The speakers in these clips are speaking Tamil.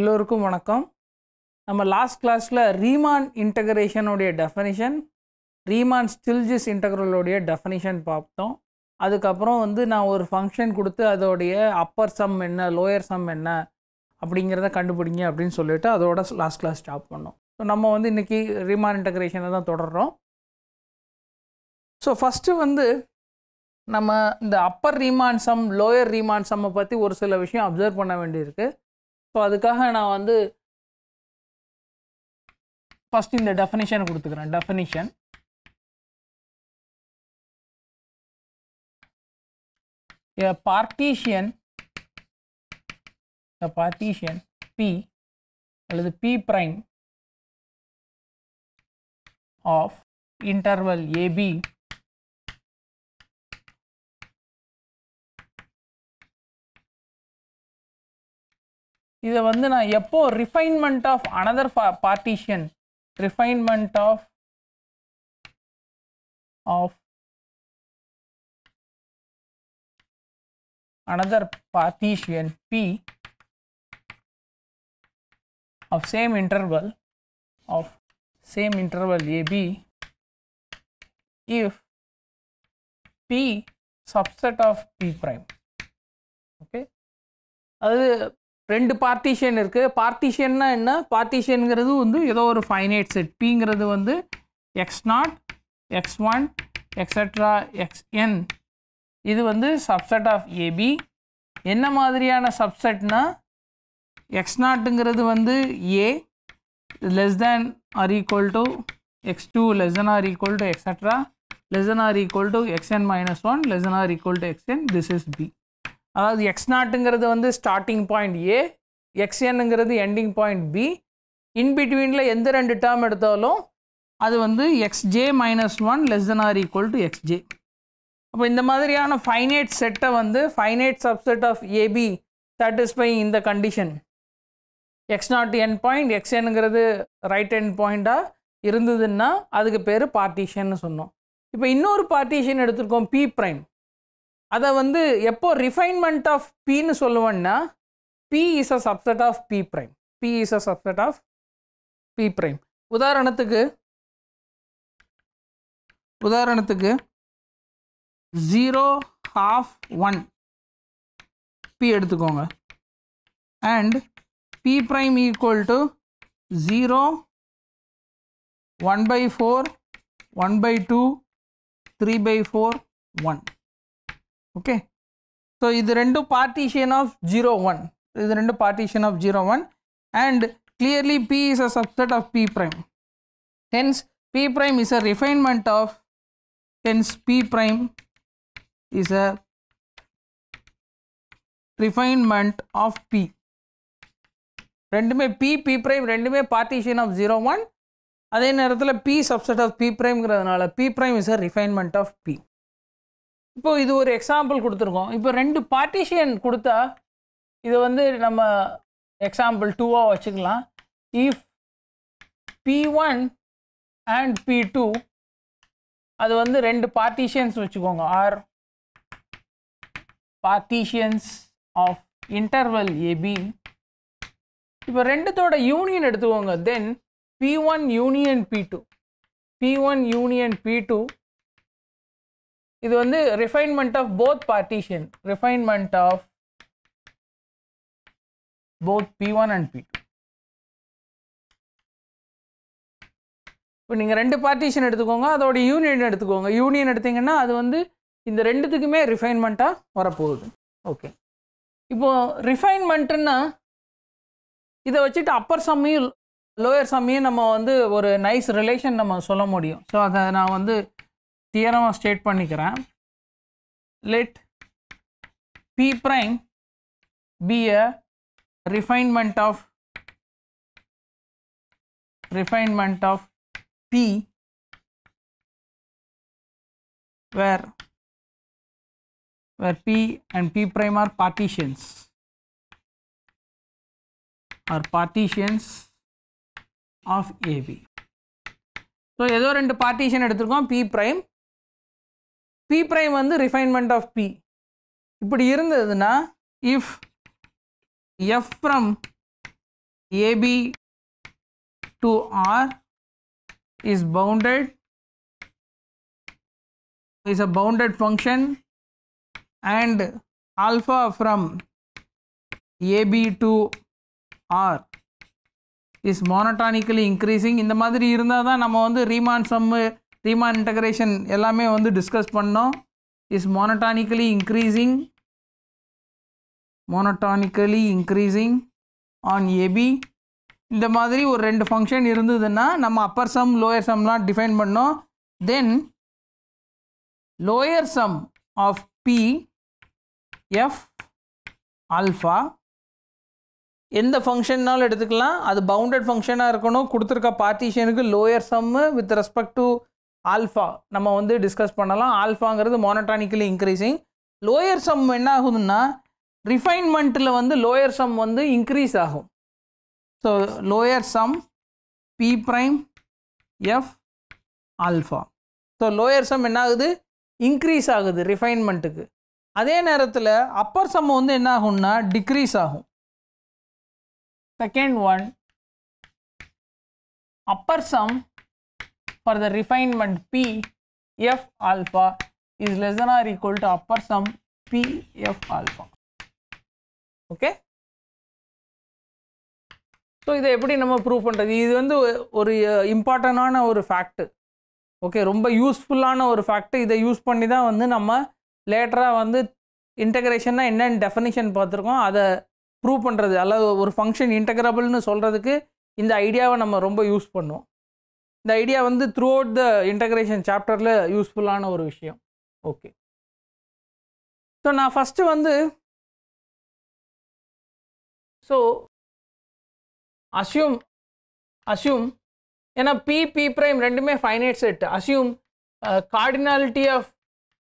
எல்லோருக்கும் வணக்கம் நம்ம லாஸ்ட் கிளாஸில் ரீமான் இன்டகரேஷனுடைய டெஃபனிஷன் ரீமான் ஸ்டில்ஜிஸ் இன்டகரலுடைய டெஃபனிஷன் பார்த்தோம் அதுக்கப்புறம் வந்து நான் ஒரு ஃபங்க்ஷன் கொடுத்து அதோடைய அப்பர் சம் என்ன லோயர் சம் என்ன அப்படிங்கிறத கண்டுபிடிங்க அப்படின்னு சொல்லிவிட்டு அதோட லாஸ்ட் கிளாஸ் ஸ்டாப் பண்ணோம் ஸோ நம்ம வந்து இன்றைக்கி ரீமான் இன்டகரேஷனை தான் தொடர்கிறோம் ஸோ ஃபஸ்ட்டு வந்து நம்ம இந்த upper Riemann sum lower Riemann சம்மை பற்றி ஒரு சில விஷயம் அப்சர்வ் பண்ண வேண்டியிருக்கு ஸோ அதுக்காக நான் வந்து ஃபஸ்ட் இந்த டெஃபனிஷன் கொடுத்துக்கிறேன் டெஃபனிஷன் பார்ட்டிஷியன் பார்ட்டிஷியன் பி அல்லது P prime of interval A B it वो another partition refinement of another partition P of same interval of same interval A B if P subset of P prime okay अभी ரெண்டு பார்ட்டிஷன் இருக்குது பார்ட்டிஷன்னா என்ன பார்ட்டிஷனுங்கிறது வந்து ஏதோ ஒரு ஃபைனைட் செட் பிங்கிறது வந்து x naught x one extra x n இது வந்து சப்செட் ஆஃப் ஏபி என்ன மாதிரியான சப்செட்னா எக்ஸ் நாட்டுங்கிறது வந்து A less than or equal to x two less then or equal to etcetera less then or equal to x n minus one less then or equal to x n this is P அதாவது எக்ஸ் நாட்டுங்கிறது வந்து ஸ்டார்டிங் பாயிண்ட் ஏ எக்ஸ்என்னுங்கிறது எண்டிங் பாயிண்ட் பி இன்பிட்வீனில் எந்த ரெண்டு டேர்ம் எடுத்தாலும் அது வந்து x j minus one less then or equal to x j அப்போ இந்த மாதிரியான ஃபைனைட் செட்டை வந்து finite subset of A B satisfy இந்த condition x naught and point x right hand பாயிண்ட்டாக இருந்ததுன்னா அதுக்கு பேர் பார்ட்டிஷன் சொன்னோம் இப்போ இன்னொரு பார்ட்டிஷன் எடுத்திருக்கோம் பி ப்ரைம் அதை வந்து எப்போ ரிஃபைன்மெண்ட் ஆஃப் பின்னு சொல்லுவேன்னா P is a subset of P prime P is a subset of P prime உதாரணத்துக்கு உதாரணத்துக்கு ஜீரோ ஹாஃப் ஒன் பி எடுத்துக்கோங்க and P prime equal to zero one by four one by two three by four one okay so இது రెండు పార్టీషన్ ఆఫ్ జీరో వన్ ఇది రెండు partition of zero one and clearly P is a subset of P prime hence P prime is a refinement of hence P prime is a refinement of P ரெண்டுமே பி பி பிரைம் ரெண்டுமே பார்ட்டிஷன் ஆஃப் ஜீரோ ஒன் அதே நேரத்தில் பி சப்செட் ஆஃப் பி பிரைம்ங்கிறதுனால P prime is a refinement of B இப்போ இது ஒரு எக்ஸாம்பிள் கொடுத்துருக்கோம் இப்போ ரெண்டு பார்ட்டிஷியன் கொடுத்தா இது வந்து நம்ம எக்ஸாம்பிள் டூவாக வச்சுக்கலாம் if P one and P two அது வந்து ரெண்டு பார்ட்டிஷியன்ஸ் வச்சுக்கோங்க or partitions of interval AB இப்போ ரெண்டுத்தோட யூனியன் எடுத்துக்கோங்க then P one union P two P one union P two இது வந்து refinement of both partition refinement of both P one and P இப்போ நீங்கள் ரெண்டு பார்ட்டிஷன் எடுத்துக்கோங்க அதோட யூனியன் எடுத்துக்கோங்க யூனியன் எடுத்தீங்கன்னா அது வந்து இந்த ரெண்டுத்துக்குமே ரிஃபைன்மெண்ட்டாக வரப்போகுது ஓகே இப்போது ரிஃபைன்மெண்ட்டுன்னா இதை வச்சுட்டு அப்பர் சம்மையும் லோயர் சம்மையும் நம்ம வந்து ஒரு நைஸ் ரிலேஷன் நம்ம சொல்ல முடியும் ஸோ அதை நான் வந்து தியரமாக ஸ்டேட் பண்ணிக்கிறேன் let P prime P a refinement of refinement of p where where p and p prime are partitions are partitions of ab so ஏதோ ரெண்டு பார்ட்டிஷன் எடுத்திருக்கோம் p prime பி ப்ரைம் வந்து ரிஃபைன்மெண்ட் ஆஃப் பி இப்படி இருந்ததுன்னா if f from A B to R is bounded is a bounded function and alpha from A B to R is monotonically increasing இந்த மாதிரி இருந்தால் தான் நம்ம வந்து ரீமான் சம்மு ரீமான் இன்டகிரேஷன் எல்லாமே வந்து டிஸ்கஸ் பண்ணோம் is monotonically increasing monotonically increasing on A B இந்த மாதிரி ஒரு ரெண்டு ஃபங்க்ஷன் இருந்ததுன்னா நம்ம அப்பர் சம் லோயர் சம்லாம் டிஃபைன் பண்ணோம் then lower sum of P F alpha எந்த ஃபங்க்ஷன்னாலும் எடுத்துக்கலாம் அது பவுண்டட் ஃபங்க்ஷனாக இருக்கணும் கொடுத்துருக்க பார்ட்டிஷனுக்கு lower sum with respect to alpha நம்ம வந்து டிஸ்கஸ் பண்ணலாம் ஆல்ஃபாங்கிறது மோனட்டானிக்கலி இன்க்ரீஸிங் லோயர் சம் என்ன ஆகுதுன்னா ரிஃபைன்மெண்ட்டில் வந்து லோயர் சம் வந்து இன்க்ரீஸ் ஆகும் so lower sum P prime F alpha so lower sum என்ன ஆகுது இன்க்ரீஸ் ஆகுது ரிஃபைன்மெண்ட்டுக்கு அதே நேரத்தில் அப்பர் சம் வந்து என்ன ஆகும்னா டிக்ரீஸ் ஆகும் second one upper sum for the refinement P f alpha is less than or equal to upper sum P f alpha. Okay. So இதை எப்படி நம்ம ப்ரூவ் பண்ணுறது இது வந்து ஒரு இம்பார்ட்டண்டான ஒரு ஃபேக்ட்டு ஓகே ரொம்ப யூஸ்ஃபுல்லான ஒரு ஃபேக்ட்டு இதை யூஸ் பண்ணி தான் வந்து நம்ம லேட்டராக வந்து இன்டகிரேஷன்னா என்னென்னு டெஃபினேஷன் பார்த்துருக்கோம் அதை ப்ரூவ் பண்ணுறது அல்லது ஒரு ஃபங்க்ஷன் இன்டகிரபிள்னு சொல்கிறதுக்கு இந்த ஐடியாவை நம்ம ரொம்ப யூஸ் பண்ணுவோம் இந்த ஐடியா வந்து த்ரூ அவுட் த இன்டகிரேஷன் சாப்டரில் யூஸ்ஃபுல்லான ஒரு விஷயம் ஓகே ஸோ நான் ஃபஸ்ட்டு வந்து ஸோ அசியூம் அசியூம் ஏன்னா பி பி ப்ரைம் ரெண்டுமே finite set assume cardinality of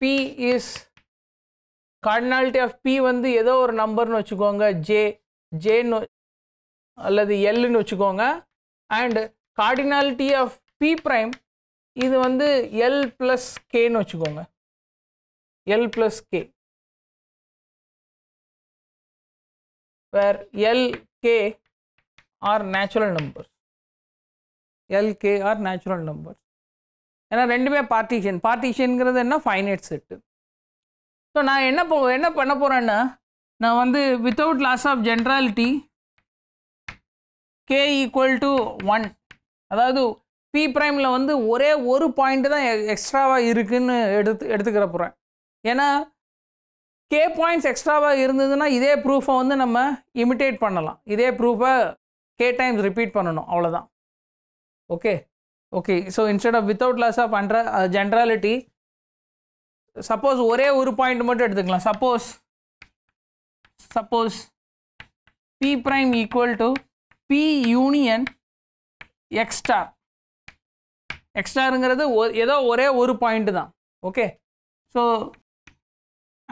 P is cardinality of P வந்து ஏதோ ஒரு நம்பர்னு வச்சுக்கோங்க ஜே ஜேன்னு அல்லது எல்லுன்னு வச்சுக்கோங்க and cardinality of P prime இது வந்து எல் ப்ளஸ் கேன்னு வச்சுக்கோங்க L plus K where L K are natural number L K are natural number ஏன்னா ரெண்டுமே பார்ட்டிஷன் பார்ட்டிஷனுங்கிறது என்ன ஃபைனைட் செட்டு ஸோ நான் என்ன போ என்ன பண்ண போகிறேன்னா நான் வந்து without loss of generality K equal to one அதாவது பி ப்ரைமில் வந்து ஒரே ஒரு பாயிண்ட் தான் எக்ஸ்ட்ராவாக இருக்குதுன்னு எடுத்து எடுத்துக்கிற போகிறேன் ஏன்னா கே பாயிண்ட்ஸ் எக்ஸ்ட்ராவாக இருந்ததுன்னா இதே ப்ரூஃபை வந்து நம்ம இமிட்டேட் பண்ணலாம் இதே ப்ரூஃபை கே டைம்ஸ் ரிப்பீட் பண்ணணும் அவ்வளோதான் okay okay so instead of without loss of and generality suppose ஒரே ஒரு பாயிண்ட் மட்டும் எடுத்துக்கலாம் suppose suppose P prime equal to P union x star எக்ஸ்டாருங்கிறது ஏதோ ஒரே ஒரு பாயிண்ட் தான் ஓகே ஸோ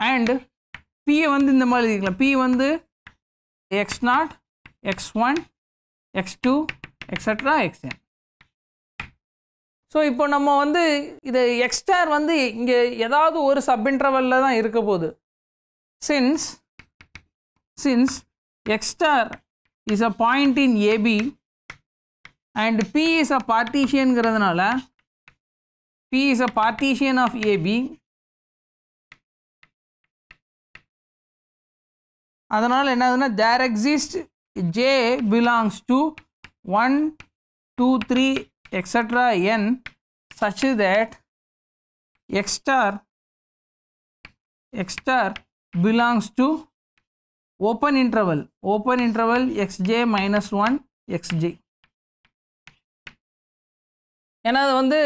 அண்டு பியை வந்து இந்த மாதிரி இருக்கலாம் பி வந்து x naught x one x two etcetera x n so இப்போ நம்ம வந்து இது எக்ஸ்டார் வந்து இங்கே ஏதாவது ஒரு சப் இன்டர்வலில் தான் இருக்க போகுது since since x star is a point in a b and P is a partition கிறதுனால P is a partition of AB அதனால் என்ன there exists J belongs to 1, 2, 3 etc n such that x star x star belongs to open interval open interval xj minus 1 xj ஏன்னா அது வந்து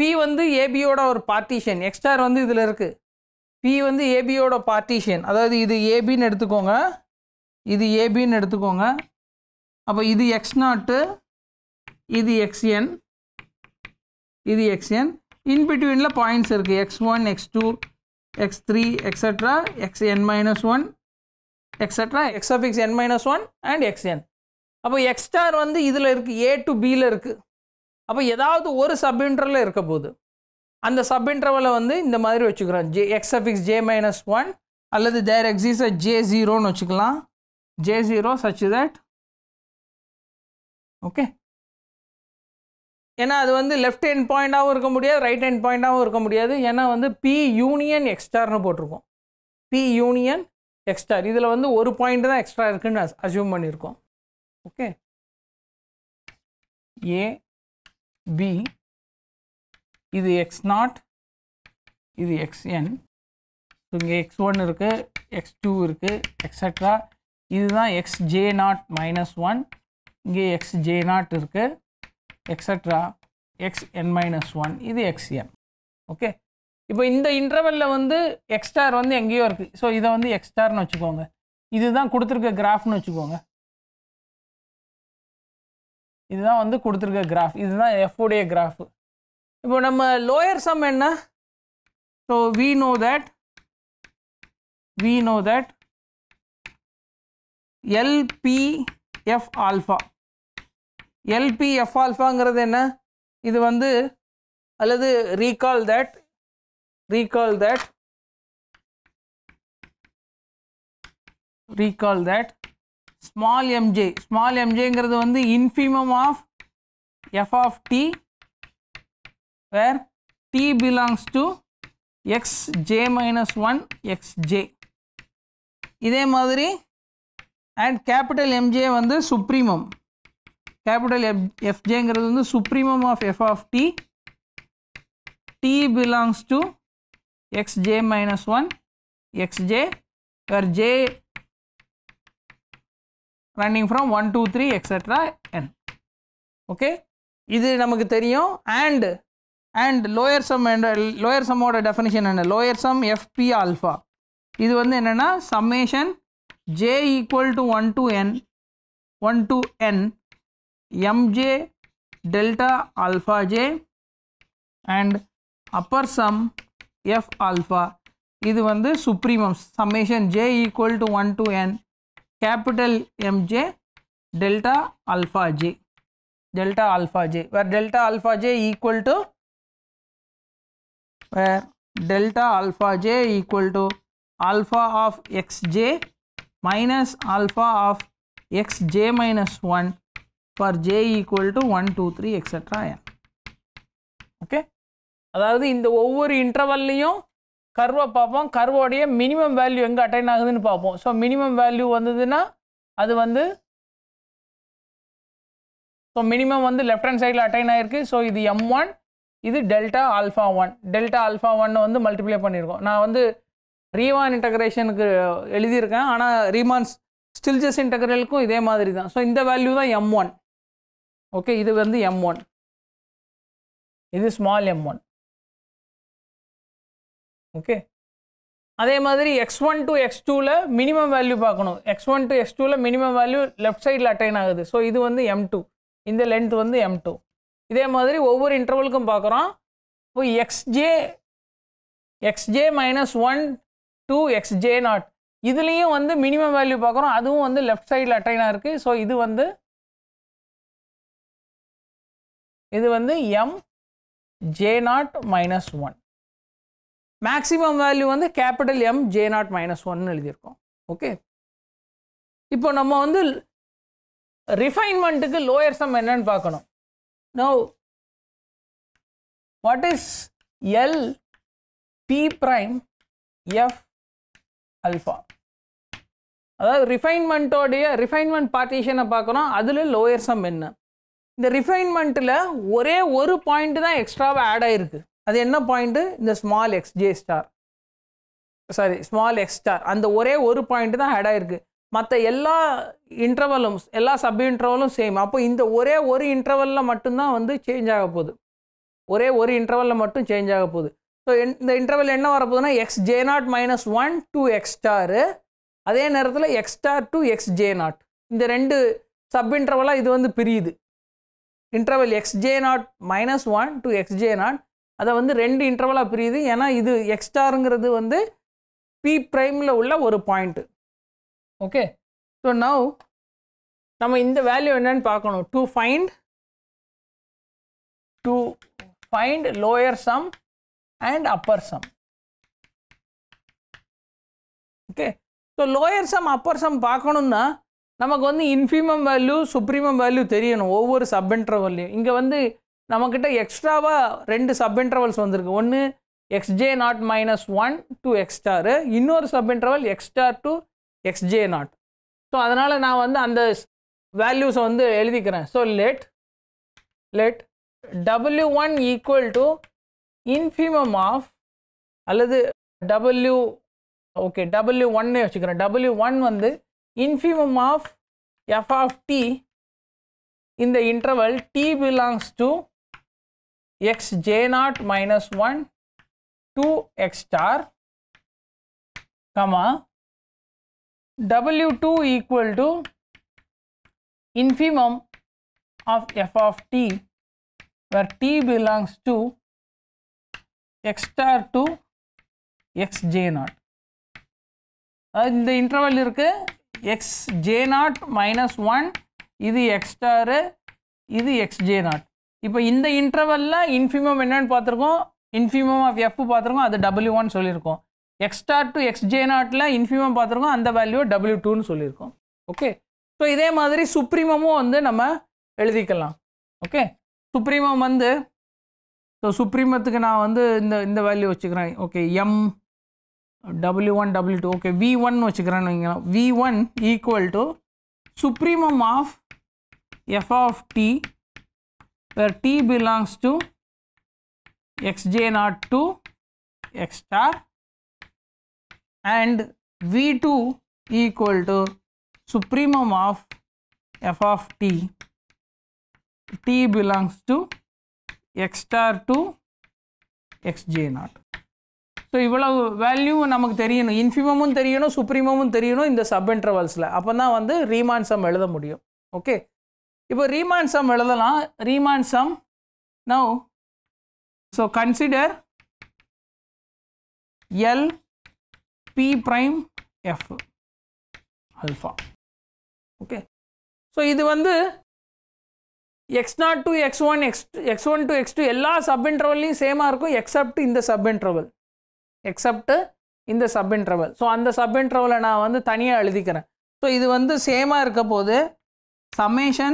பி வந்து ஏபியோட ஒரு பார்ட்டிஷன் எக்ஸ்டார் வந்து இதில் இருக்குது பி வந்து ஏபியோட பார்ட்டிஷன் அதாவது இது ஏபின்னு எடுத்துக்கோங்க இது ஏபின்னு எடுத்துக்கோங்க அப்போ இது எக்ஸ் நாட்டு இது எக்ஸ்என் இது எக்ஸ்என் இன்பிட்வீனில் பாயிண்ட்ஸ் இருக்குது x one x two x three extra x n minus one extra x of x n minus one and x n அப்போ எக்ஸ்டார் வந்து இதில் இருக்குது ஏ டு பியில் இருக்குது அப்போ ஏதாவது ஒரு சப் இன்ட்ரவல் இருக்க போகுது அந்த சப் இன்டர்வலை வந்து இந்த மாதிரி வச்சுக்கிறோம் j x suffix j minus one அல்லது தேர் எக்ஸிஸ் ஜே ஜீரோன்னு வச்சுக்கலாம் j zero such that okay ஏன்னா அது வந்து லெஃப்ட் ஹேண்ட் பாயிண்ட்டாகவும் இருக்க முடியாது ரைட் ஹேண்ட் பாயிண்ட்டாகவும் இருக்க முடியாது ஏன்னா வந்து பி யூனியன் எக்ஸ்டார்னு போட்டிருக்கோம் பி யூனியன் எக்ஸ்டார் இதில் வந்து ஒரு பாயிண்ட் தான் எக்ஸ்ட்ரா இருக்குன்னு அசியூம் பண்ணியிருக்கோம் ஓகே ஏ b இது எக்ஸ் நாட் இது xn இங்கே எக்ஸ் ஒன் இருக்குது எக்ஸ் டூ இருக்குது எக்ஸட்ரா இதுதான் x J naught minus one இங்கே எக்ஸ் ஜே நாட் இருக்குது extra x n minus one இது எக்ஸ்என் ஓகே இப்போ இந்த இன்டர்வெல்ல வந்து எக்ஸ்டார் வந்து எங்கேயோ இருக்குது ஸோ இதை வந்து எக்ஸ்டார்னு வச்சுக்கோங்க இதுதான் கொடுத்துருக்க கிராஃப்னு வச்சுக்கோங்க இதுதான் வந்து கொடுத்துருக்க கிராஃப் இதுதான் எஃபோடைய கிராஃப் இப்போ நம்ம லோயர் சம் என்ன so we know that we know that l p f alpha l p f ஆல்ஃபாங்கிறது என்ன இது வந்து அல்லது recall that recall that recall that small m j small எம்ஜேங்கிறது வந்து infimum of F of t where t belongs to x j minus one x j இதே மாதிரி அண்ட் கேபிட்டல் எம்ஜே வந்து சுப்ரீமம் கேபிட்டல் எஃப் எஃப்ஜேங்கிறது வந்து supremum of F of D D belongs to x j minus one x j where j running from one two three extra n okay இது நமக்கு தெரியும் அண்டு அண்ட் லோயர் சம் என்ற லோயர் சம்மோட டெஃபினிஷன் என்ன லோயர் சம் எஃப்பி ஆல்ஃபா இது வந்து என்னென்னா summation j equal to one to n one to n m j delta alpha j and upper sum f alpha இது வந்து supremum summation j equal to one to n capital Mj delta alpha j delta alpha j where delta alpha j equal to where delta alpha j equal to alpha of xj minus alpha of xj minus 1 for j equal to 1 2 3 etc n okay அதாவது இந்த ஒவ்வொரு இன்டர்வல்லையும் கர்வை பார்ப்போம் கர்வோடைய மினிமம் வேல்யூ எங்கே அட்டைன் ஆகுதுன்னு பார்ப்போம் ஸோ மினிமம் வேல்யூ வந்ததுன்னா அது வந்து ஸோ மினிமம் வந்து லெஃப்ட் ஹேண்ட் சைடில் அட்டைன் ஆகிருக்கு ஸோ இது எம் ஒன் இது delta alpha one delta alpha one வந்து மல்டிப்ளை பண்ணியிருக்கோம் நான் வந்து ரீவான் இன்டகிரேஷனுக்கு எழுதியிருக்கேன் ஆனால் ரீமான்ஸ் ஸ்டில்ஜஸ் இன்டகிரலுக்கும் இதே மாதிரி தான் ஸோ இந்த வேல்யூ தான் எம் ஒன் ஓகே இது வந்து எம் ஒன் இது ஸ்மால் எம் ஒன் ஓகே அதே மாதிரி எக்ஸ் ஒன் டு எக்ஸ் டூவில் மினிமம் வேல்யூ பார்க்கணும் எக்ஸ் ஒன் டு எக்ஸ் டூவில் மினிமம் வேல்யூ லெஃப்ட் சைடில் அட்டைன் ஆகுது ஸோ இது வந்து எம் டூ இந்த லென்த் வந்து எம் டூ இதே மாதிரி ஒவ்வொரு இன்டர்வலுக்கும் பார்க்குறோம் இப்போ x j x j minus one to x j naught இதுலேயும் வந்து மினிமம் வேல்யூ பார்க்குறோம் அதுவும் வந்து லெஃப்ட் சைடில் அட்டைனாக இருக்குது ஸோ இது வந்து இது வந்து M J naught minus one maximum value வந்து capital M J naught minus ஒன்னு எழுதியிருக்கோம் ஓகே இப்போ நம்ம வந்து ரிஃபைன்மெண்ட்டுக்கு லோயர் சம் என்னன்னு பார்க்கணும் no what is l B prime f alpha அதாவது ரிஃபைன்மெண்ட்டோடைய ரிஃபைன்மெண்ட் பார்ட்டிஷனை பார்க்குறோம் அதில் லோயர் சம் என்ன இந்த ரிஃபைன்மெண்ட்டில் ஒரே ஒரு பாயிண்ட் தான் எக்ஸ்ட்ராவாக ஆட் ஆயிருக்கு அது என்ன பாயிண்ட்டு இந்த small x j star sorry small x star அந்த ஒரே ஒரு பாயிண்ட் தான் ஆட் ஆகிருக்கு மற்ற எல்லா இன்டர்வலும் எல்லா சப் இன்டர்வலும் சேம் அப்போ இந்த ஒரே ஒரு இன்டர்வலில் மட்டும்தான் வந்து சேஞ்ச் ஆக போகுது ஒரே ஒரு இன்டர்வலில் மட்டும் சேஞ்ச் ஆக போகுது ஸோ இந்த இன்டர்வல் என்ன வரப்போகுதுன்னா x J naught minus one to x star அதே நேரத்தில் x star to X J naught இந்த ரெண்டு சப் இன்டர்வலாக இது வந்து பிரியுது interval x J naught minus one to X J naught அதை வந்து ரெண்டு இன்டர்வலாக பிரியுது ஏன்னா இது எக்ஸ்டாருங்கிறது வந்து பி ப்ரைமில் உள்ள ஒரு பாயிண்ட்டு ஓகே ஸோ நவ் நம்ம இந்த வேல்யூ என்னன்னு பார்க்கணும் to find to find lower sum and upper sum okay so lower sum upper sum பார்க்கணுன்னா நமக்கு வந்து இன்ஃபீமம் வேல்யூ சுப்ரீமம் வேல்யூ தெரியணும் ஒவ்வொரு சப் இன்டர்வல்லையும் இங்கே வந்து நம்மக்கிட்ட எக்ஸ்ட்ராவாக ரெண்டு சப் இன்ட்ரவல்ஸ் வந்திருக்கு ஒன்று X J naught minus one to X star இன்னொரு sub interval X star to X J naught so அதனால் நான் வந்து அந்த வேல்யூஸை வந்து எழுதிக்கிறேன் so let let W one equal to infimum of அல்லது டபுள்யூ ஓகே டபுள்யூ ஒன்னே வச்சுக்கிறேன் டபுள்யூ ஒன் வந்து infimum of F of T இந்த interval T belongs to X J naught minus one to X star comma W two equal to infimum of F of T where t belongs to x star to xj naught இந்த இன்டர்வல் இருக்கு x J naught minus one இது எக்ஸ் ஸ்டாரு இது எக்ஸ் ஜே நாட் இப்போ இந்த இன்டர்வலில் இன்ஃபிமம் என்னன்னு பார்த்துருக்கோம் இன்ஃபிமம் ஆஃப் எஃப் பார்த்துருக்கோம் அது டபுள்யூ ஒன் சொல்லியிருக்கோம் எக்ஸ்டார் டு எக்ஸ்ஜே நாட்டில் இன்ஃபிமம் பார்த்துருக்கோம் அந்த வேல்யூ டபுள்யூ டூன்னு சொல்லியிருக்கோம் ஓகே ஸோ இதே மாதிரி சுப்ரீமமும் வந்து நம்ம எழுதிக்கலாம் ஓகே சுப்ரீமம் வந்து ஸோ சுப்ரீமத்துக்கு நான் வந்து இந்த இந்த வேல்யூ வச்சுக்கிறேன் okay M W one W two okay V one வச்சுக்கிறேன்னு வைங்களேன் V one equal to supremum of F of T where t belongs to xj naught to x star and v2 equal to supremum of f of t t belongs to x star to xj naught so இவ்வளவு வேல்யூ நமக்கு தெரியணும் இன்ஃபிமமும் தெரியணும் சுப்ரீமமும் தெரியணும் இந்த சப் இன்டர்வல்ஸில் அப்போ தான் வந்து ரீமான் சம் எழுத முடியும் ஓகே இப்போ ரீமான் சம் எழுதலாம் Riemann sum no so consider l B prime f alpha okay so இது வந்து x naught to x one x x one to x two எல்லா சப் இன்ட்ரவல்லையும் சேமாக இருக்கும் எக்ஸப்ட் இந்த சப் இன்ட்ரவல் எக்ஸப்ட் இந்த சப் இன்ட்ரவல் ஸோ அந்த சப் இன்ட்ரவலை நான் வந்து தனியாக எழுதிக்கிறேன் ஸோ இது வந்து சேமாக இருக்க போது summation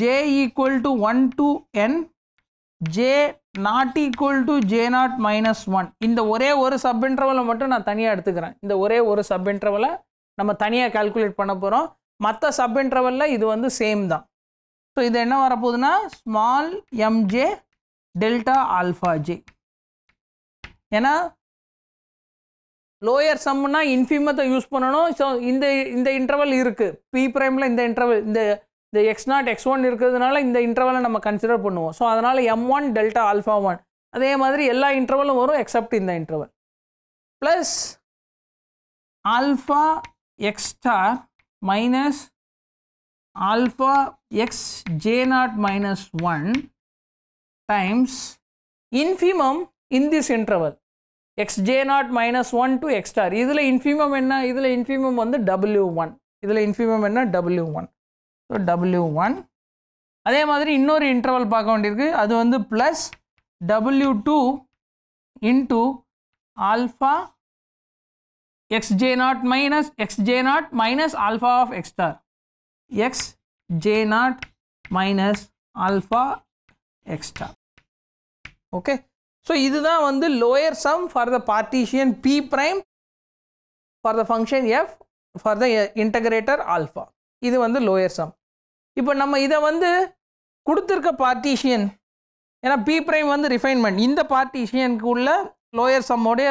j equal to 1 to n j naught equal to j naught minus one இந்த ஒரே ஒரு சப் interval மட்டும் நான் தனியாக எடுத்துக்கிறேன் இந்த ஒரே ஒரு சப் interval நம்ம தனியாக கால்குலேட் பண்ண போகிறோம் மற்ற சப் இன்டர்வலில் இது வந்து சேம் தான் ஸோ இது என்ன வரப்போகுதுன்னா small m j delta alpha j ஏன்னா லோயர் சம்னா இன்ஃபிமத்தை யூஸ் பண்ணணும் ஸோ இந்த இந்த இன்டர்வல் இருக்குது பி ப்ரைமில் இந்த இன்டர்வல் இந்த இந்த எக்ஸ் நாட் எக்ஸ் ஒன் இருக்கிறதுனால இந்த இன்டர்வலை நம்ம கன்சிடர் பண்ணுவோம் ஸோ அதனால் m one delta alpha one அதே மாதிரி எல்லா இன்டர்வலும் வரும் எக்ஸப்ட் இந்த interval plus alpha X star minus alpha X J naught minus one times infimum in this interval x J naught minus one to x star இதில் இன்ஃபிமம் என்ன இதில் இன்ஃபிமம் வந்து டபிள்யூ ஒன் இதில் இன்ஃபிமம் என்ன டபிள்யூ ஒன் ஸோ ஒன் அதே மாதிரி இன்னொரு இன்டர்வல் பார்க்க வேண்டியிருக்கு அது வந்து ப்ளஸ் டபிள்யூ two into alpha X J naught minus x J naught minus alpha of x star x J naught minus alpha x star okay so இதுதான் வந்து lower sum for the partition p prime for the function f for the integrator alpha இது வந்து லோயர் சம் இப்போ நம்ம இதை வந்து கொடுத்துருக்க பார்ட்டிஷியன் ஏன்னா பி ப்ரைம் வந்து ரிஃபைன்மெண்ட் இந்த பார்ட்டிஷியனுக்கு உள்ள லோயர் சம்மோடைய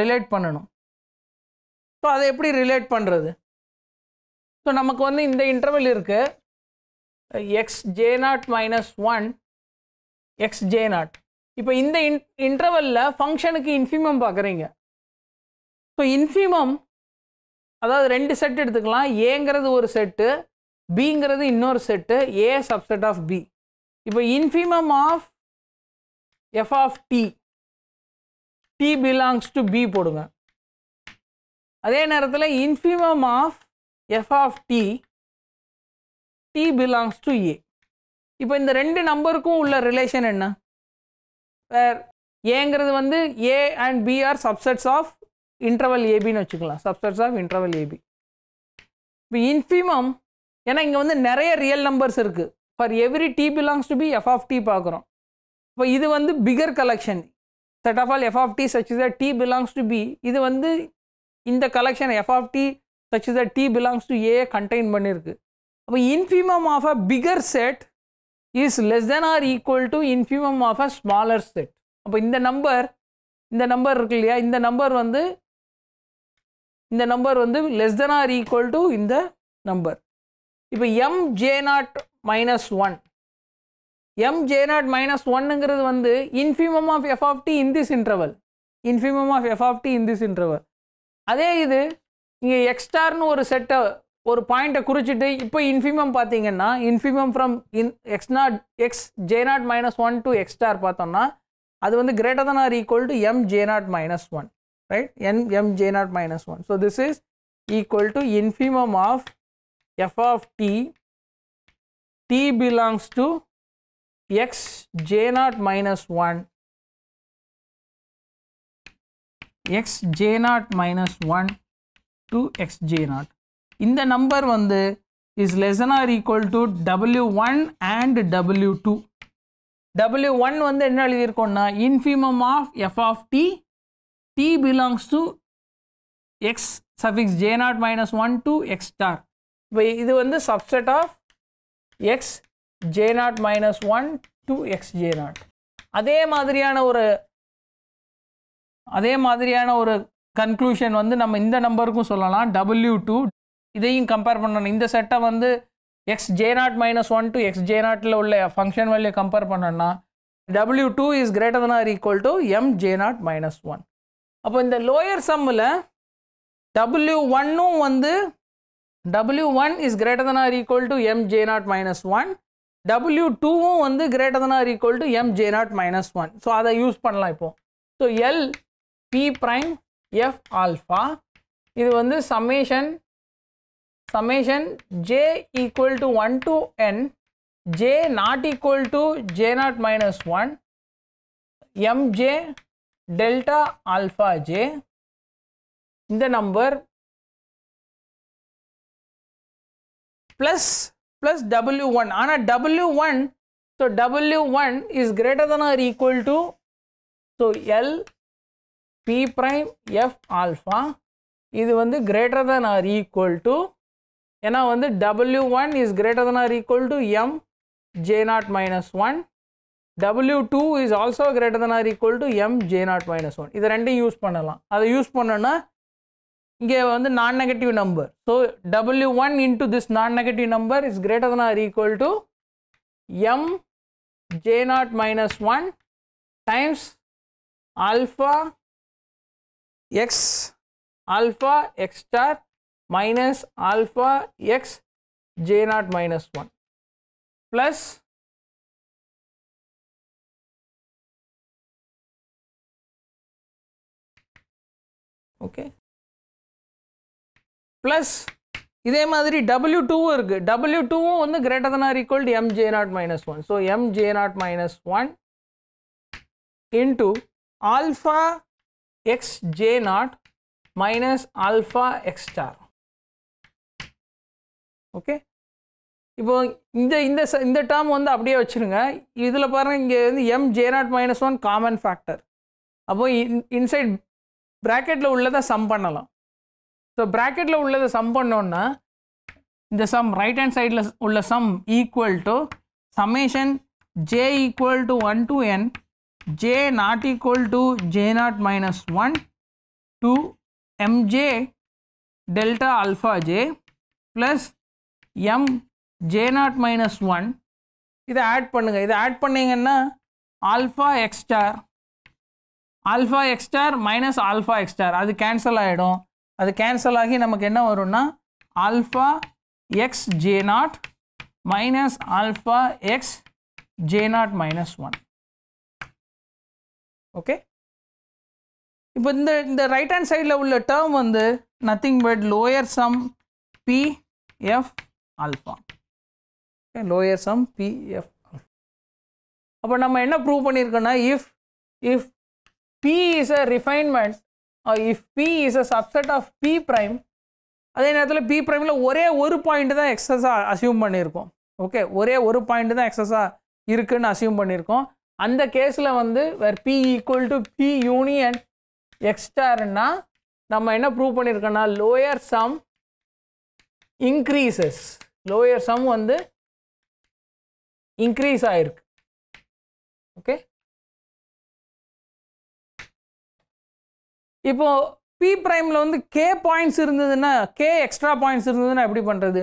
ரிலேட் பண்ணணும் ஸோ அதை எப்படி ரிலேட் பண்ணுறது ஸோ நமக்கு வந்து இந்த இன்டர்வல் இருக்குது x J naught minus one x J naught இப்போ இந்த இன் இன்டர்வலில் ஃபங்க்ஷனுக்கு இன்ஃபிமம் பார்க்குறீங்க ஸோ இன்ஃபிமம் அதாவது ரெண்டு செட் எடுத்துக்கலாம் ஏங்கிறது ஒரு செட்டு பிங்கிறது இன்னொரு set a subset of B இப்போ infimum of F of D D belongs to b போடுங்க அதே நேரத்தில் infimum of F of D D belongs to a இப்போ இந்த ரெண்டு நம்பருக்கும் உள்ள ரிலேஷன் என்ன வேர் ஏங்கிறது வந்து a and b are subsets of interval ஏபின்னு வச்சுக்கலாம் சப்செட்ஸ் ஆஃப் இன்டர்வல் ஏபி இப்போ இன்ஃபிமம் ஏன்னா இங்கே வந்து நிறைய ரியல் நம்பர்ஸ் இருக்குது for every t belongs to b f of t பார்க்குறோம் இப்போ இது வந்து bigger collection set of all f of t such is t belongs to b இது வந்து இந்த collection f of t such is t belongs to a contain பண்ணியிருக்கு அப்போ infimum of a bigger set is less then or equal to infimum of a smaller set அப்போ இந்த நம்பர் இந்த நம்பர் இருக்கு இல்லையா இந்த நம்பர் வந்து இந்த நம்பர் வந்து less then or equal to இந்த நம்பர் இப்போ m J naught minus one m J naught minus ஒன்னுங்கிறது வந்து infimum of F of in this interval infimum of F of t in this interval அதே இது இங்கே எக்ஸ்டார்னு ஒரு செட்டை ஒரு பாயிண்ட்டை குறிச்சிட்டு இப்போ இன்ஃபிமம் பார்த்தீங்கன்னா infimum from in x naught x J naught minus one to x star பார்த்தோம்னா அது வந்து greater than or equal to M J naught minus one right என் m J naught minus one so this is equal to infimum of F of D D belongs to x J naught minus one x J naught minus one to x J naught இந்த நம்பர் வந்து is less than or equal to W one and W two W one வந்து என்ன எழுதியிருக்கோம்னா infimum of F of D D belongs to X suffix J naught minus one to X star இப்போ இது வந்து subset of X J naught minus one to X J naught அதே மாதிரியான ஒரு அதே மாதிரியான ஒரு கன்க்ளூஷன் வந்து நம்ம இந்த நம்பருக்கும் சொல்லலாம் டபுள்யூ டூ இதையும் கம்பேர் பண்ணணும் இந்த செட்டை வந்து x J naught minus one to x j நாட்டில் உள்ள ஃபங்க்ஷன் வேல்யூ கம்பேர் பண்ணோன்னா டபிள்யூ two is greater than or equal to M J naught minus one அப்போ இந்த லோயர் சம்மில் டபுள்யூ ஒன்னும் வந்து W one is greater than or equal to M J naught minus one டபுள்யூ டூவும் வந்து greater than or equal to M J naught minus one so அதை யூஸ் பண்ணலாம் இப்போது so L B prime F alpha இது வந்து summation summation j equal to 1 to n j not equal to j naught minus 1 mj delta alpha j the number plus plus w1 on w1 so w1 is greater than or equal to so l p prime f alpha இது வந்து greater than or equal to ஏன்னா வந்து W one is greater than or equal to M J naught minus one W two is also greater than or equal to M J naught minus one இதை ரெண்டையும் யூஸ் பண்ணலாம் அதை யூஸ் பண்ணோன்னா இங்கே வந்து non negative number so W one into this non negative number is greater than or equal to M J naught minus one times alpha X alpha X star minus alpha x j naught minus 1 plus okay plus இதே மாதிரி டபிள்யூ டூவும் இருக்குது டபிள்யூ டூவும் வந்து greater than or equal to M J naught minus one so M J naught minus one into alpha X J naught minus alpha X okay இப்போ இந்த இந்த இந்த டேர்ம் வந்து அப்படியே வச்சுருங்க இதில் பாருங்கள் இங்கே வந்து M J naught minus one common factor அப்போது இன் இன்சைட் ப்ராக்கெட்டில் உள்ளதை சம் பண்ணலாம் ஸோ ப்ராக்கெட்டில் உள்ளதை சம் பண்ணோன்னா இந்த சம் ரைட் ஹேண்ட் சைடில் உள்ள sum equal to summation J equal to one to N J naught equal to J naught minus one to M J delta alpha J plus M J naught minus one இதை ஆட் பண்ணுங்கள் இதை ஆட் பண்ணிங்கன்னா alpha X star alpha X star minus alpha X star அது கேன்சல் ஆகிடும் அது கேன்சல் ஆகி நமக்கு என்ன வரும்னா alpha X J naught minus alpha X J naught minus one okay இப்போ இந்த இந்த ரைட் ஹேண்ட் சைடில் உள்ள டேர்ம் வந்து nothing but lower sum P F alpha lower sum P F அப்போ நம்ம என்ன ப்ரூவ் பண்ணியிருக்கோன்னா if if P is a refinement if P is a subset of P prime அதே நேரத்தில் பி ப்ரைமில் ஒரே ஒரு பாயிண்ட் தான் எக்ஸஸாக அசியூம் பண்ணியிருக்கோம் ஓகே ஒரே ஒரு பாயிண்ட் தான் எக்ஸஸாக இருக்குன்னு அசியூம் பண்ணியிருக்கோம் அந்த கேஸில் வந்து where P equal to P union எக்ஸ்டார்னா நம்ம என்ன ப்ரூவ் பண்ணியிருக்கோன்னா lower sum increases lower sum வந்து இன்க்ரீஸ் ஆயிருக்கு ஓகே இப்போ பி ப்ரைமில் வந்து கே பாயிண்ட்ஸ் இருந்ததுன்னா கே எக்ஸ்ட்ரா பாயிண்ட்ஸ் இருந்ததுன்னா எப்படி பண்ணுறது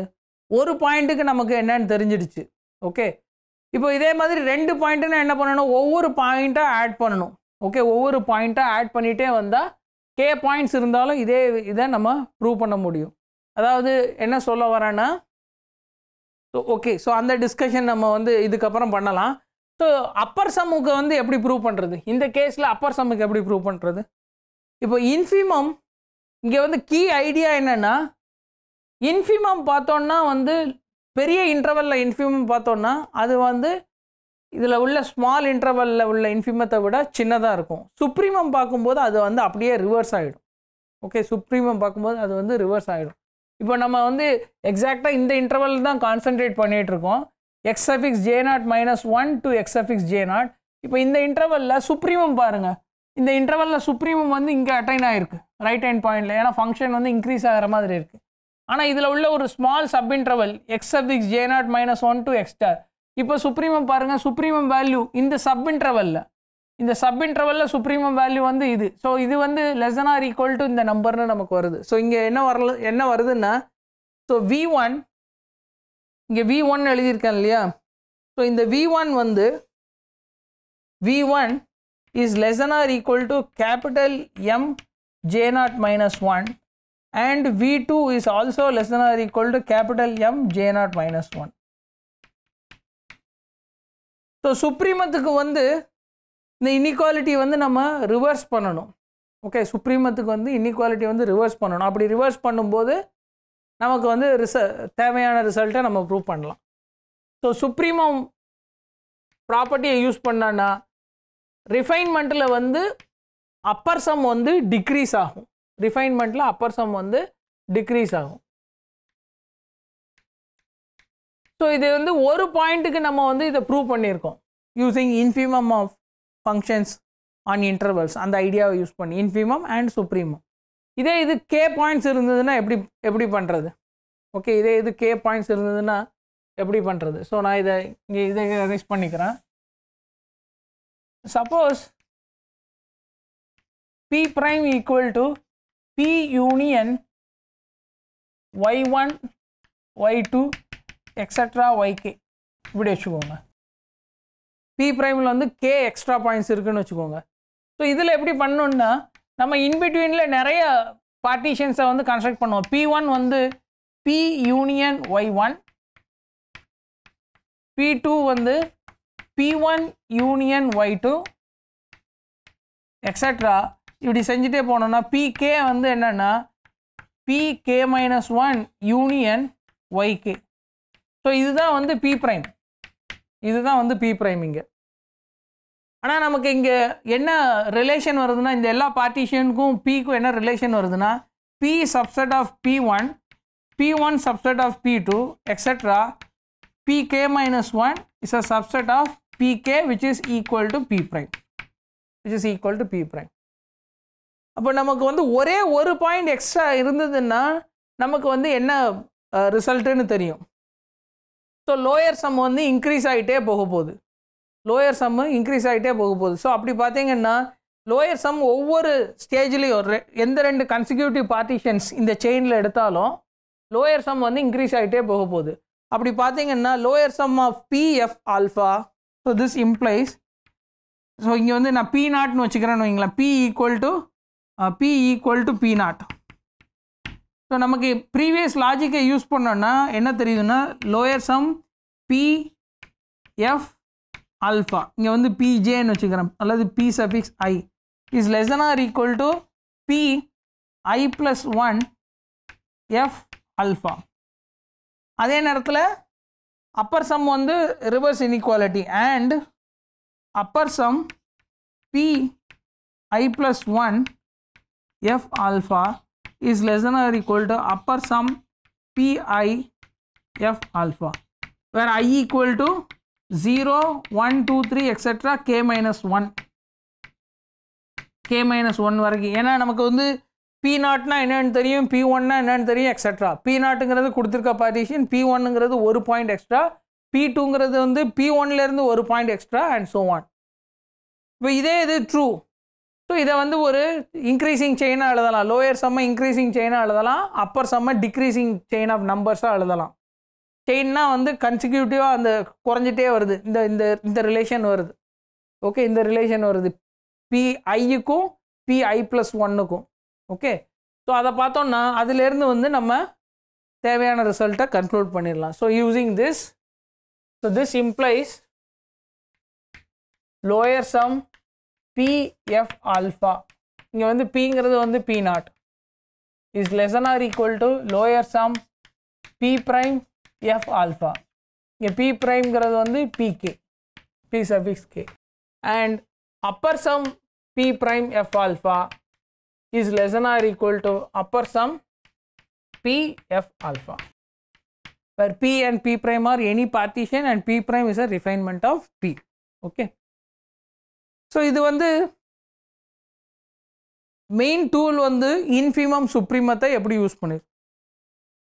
ஒரு பாயிண்ட்டுக்கு நமக்கு என்னன்னு தெரிஞ்சிடுச்சு ஓகே இப்போ இதே மாதிரி ரெண்டு பாயிண்ட்டுன்னா என்ன பண்ணணும் ஒவ்வொரு பாயிண்ட்டாக ஆட் பண்ணணும் ஓகே ஒவ்வொரு பாயிண்ட்டாக ஆட் பண்ணிகிட்டே வந்தால் கே பாயிண்ட்ஸ் இருந்தாலும் இதே இதை நம்ம ப்ரூவ் பண்ண முடியும் அதாவது என்ன சொல்ல வரேன்னா ஸோ ஓகே ஸோ அந்த டிஸ்கஷன் நம்ம வந்து இதுக்கப்புறம் பண்ணலாம் ஸோ அப்பர் சம்முக்கு வந்து எப்படி ப்ரூவ் பண்ணுறது இந்த கேஸில் அப்பர் சம்முக்கு எப்படி ப்ரூவ் பண்ணுறது இப்போ இன்ஃபிமம் இங்கே வந்து கீ ஐடியா என்னென்னா இன்ஃபிமம் பார்த்தோன்னா வந்து பெரிய இன்டர்வலில் இன்ஃபிமம் பார்த்தோன்னா அது வந்து இதில் உள்ள ஸ்மால் இன்டர்வலில் உள்ள இன்ஃபிமத்தை விட சின்னதாக இருக்கும் சுப்ரீமம் பார்க்கும்போது அது வந்து அப்படியே ரிவர்ஸ் ஆகிடும் ஓகே சுப்ரீமம் பார்க்கும்போது அது வந்து ரிவர்ஸ் ஆகிடும் இப்போ நம்ம வந்து எக்ஸாக்டாக இந்த இன்டர்வல் தான் கான்சென்ட்ரேட் பண்ணிகிட்டு இருக்கோம் X suffix J naught minus one to X suffix J naught இப்போ இந்த இன்டர்வலில் சுப்ரீமம் பாருங்கள் இந்த இன்டர்வலில் சுப்ரீமம் வந்து இங்கே அட்டைன் ஆகிருக்கு ரைட் ஹேண்ட் பாயிண்டில் ஏன்னா ஃபங்க்ஷன் வந்து இன்க்ரீஸ் ஆகிற மாதிரி இருக்குது ஆனால் இதில் உள்ள ஒரு small sub interval X suffix J naught minus one to X star இப்போ சுப்ரீமம் பாருங்கள் சுப்ரீமம் வேல்யூ இந்த சப் இன்டர்வலில் இந்த சப் இன்டர்வலில் சுப்ரீமம் வேல்யூ வந்து இது ஸோ இது வந்து less than or equal to இந்த நம்பர்னு நமக்கு வருது ஸோ இங்கே என்ன வரல என்ன வருதுன்னா ஸோ வி ஒன் இங்கே வி ஒன் எழுதியிருக்கேன் இல்லையா ஸோ இந்த வி ஒன் வந்து V one is less than or equal to capital M J naught minus one and two is also less than or equal to capital M J naught minus one so சுப்ரீமத்துக்கு வந்து இந்த இன்இக்வாலிட்டி வந்து நம்ம ரிவர்ஸ் பண்ணணும் ஓகே சுப்ரீமத்துக்கு வந்து இன்இக்வாலிட்டி வந்து ரிவர்ஸ் பண்ணணும் அப்படி ரிவர்ஸ் பண்ணும்போது நமக்கு வந்து ரிச தேவையான ரிசல்ட்டை நம்ம ப்ரூவ் பண்ணலாம் ஸோ சுப்ரீமம் ப்ராப்பர்ட்டியை யூஸ் பண்ணனா ரிஃபைன்மெண்ட்டில் வந்து அப்பர் சம் வந்து டிக்ரீஸ் ஆகும் ரிஃபைன்மெண்ட்டில் அப்பர் சம் வந்து டிக்ரீஸ் ஆகும் ஸோ இது வந்து ஒரு பாயிண்ட்டுக்கு நம்ம வந்து இதை ப்ரூவ் பண்ணியிருக்கோம் using infimum of functions on intervals அந்த ஐடியாவை யூஸ் பண்ணி இன்ஃபிமம் அண்ட் சுப்ரீமம் இதே இது கே பாயிண்ட்ஸ் இருந்ததுன்னா எப்படி எப்படி பண்ணுறது ஓகே இதே இது கே பாயிண்ட்ஸ் இருந்ததுன்னா எப்படி பண்ணுறது ஸோ நான் இதை இங்கே இதை அரைஸ் பண்ணிக்கிறேன் suppose P prime equal to P union Y one Y two etcetera Y K இப்படி வச்சுக்கோங்க பி ப்ரைமில் வந்து கே எக்ஸ்ட்ரா பாயிண்ட்ஸ் இருக்குன்னு வச்சுக்கோங்க ஸோ இதில் எப்படி பண்ணோன்னா நம்ம இன்பிட்வீனில் நிறைய பார்ட்டிஷன்ஸை வந்து கன்ஸ்ட்ரக்ட் பண்ணுவோம் பி ஒன் வந்து P union Y one P two வந்து P one union Y two etcetera இப்படி செஞ்சுட்டே போனோம்னா பி கே வந்து என்னென்னா P K minus one union Y K so இதுதான் வந்து பி ப்ரைம் இதுதான் வந்து பி ப்ரைம் இங்கே ஆனால் நமக்கு இங்கே என்ன ரிலேஷன் வருதுன்னா இந்த எல்லா பார்ட்டிஷியனுக்கும் பிக்கும் என்ன ரிலேஷன் வருதுன்னா P subset of P one P one subset of P two etcetera P K minus one is a subset of P K which is equal to P prime which is equal to P prime அப்போ நமக்கு வந்து ஒரே ஒரு பாயிண்ட் எக்ஸ்ட்ரா இருந்ததுன்னா நமக்கு வந்து என்ன ரிசல்ட்டுன்னு தெரியும் ஸோ லோயர் சம் வந்து இன்க்ரீஸ் ஆகிட்டே போக போகுது லோயர் சம் இன்க்ரீஸ் ஆகிட்டே போக போகுது ஸோ அப்படி பார்த்தீங்கன்னா லோயர் சம் ஒவ்வொரு ஸ்டேஜ்லேயும் எந்த ரெண்டு கன்சிக்யூட்டிவ் பார்ட்டிஷன்ஸ் இந்த செயினில் எடுத்தாலும் லோயர் சம் வந்து இன்க்ரீஸ் ஆகிட்டே போக போகுது அப்படி பார்த்தீங்கன்னா lower sum of P F alpha so this implies so இங்கே வந்து நான் பி நாட்னு வச்சுக்கிறேன்னு வைங்களேன் P equal to P equal to P naught so நமக்கு ப்ரீவியஸ் லாஜிக்கை யூஸ் பண்ணோன்னா என்ன தெரியுதுன்னா lower sum P F alpha இங்கே வந்து பிஜேன்னு வச்சுக்கிறோம் அல்லது P suffix I is less than or equal to P I plus one F alpha அதே நேரத்தில் அப்பர் சம் வந்து reverse inequality and upper sum B I plus one F alpha is less than or equal to upper sum pi f alpha where i equal to 0 1 2 3 etc k minus 1 k minus 1 வரைக்கும் ஏன்னா நமக்கு வந்து பி நாட்னா என்னென்னு தெரியும் பி ஒன்னா என்னென்னு தெரியும் எக்ஸட்ரா பி நாட்டுங்கிறது கொடுத்துருக்க பார்ட்டிஷன் பி ஒன்னுங்கிறது ஒரு பாயிண்ட் எக்ஸ்ட்ரா பி டூங்கிறது வந்து பி ஒன்லேருந்து ஒரு point extra and so one இப்போ இதே இது ட்ரூ ஸோ இதை வந்து ஒரு இன்க்ரீஸிங் செயினாக எழுதலாம் லோயர் சம்ம இன்க்ரீஸிங் செயினாக எழுதலாம் அப்பர் சம்ம டிக்ரீஸிங் செயின் ஆஃப் நம்பர்ஸாக எழுதலாம் செயின்னா வந்து கன்சிக்யூட்டிவாக அந்த குறைஞ்சிட்டே வருது இந்த இந்த இந்த ரிலேஷன் வருது ஓகே இந்த ரிலேஷன் வருது பிஐக்கும் பிஐ ப்ளஸ் ஒன்னுக்கும் ஓகே ஸோ அதை பார்த்தோம்னா அதுலேருந்து வந்து நம்ம தேவையான ரிசல்ட்டை கன்க்ளூட் பண்ணிடலாம் so using this so this implies lower sum PF alpha இங்க வந்து Pங்கிறது வந்து P0 is less than or equal to lower sum P prime F alpha இங்க P primeங்கிறது வந்து PK P suffix K and upper sum P prime F alpha is less than or equal to upper sum P F alpha where P and P prime are any partition and P prime is a refinement of P okay so இது வந்து மெயின் டூல் வந்து இன்ஃபிமம் சுப்ரீமத்தை எப்படி யூஸ் பண்ணிரு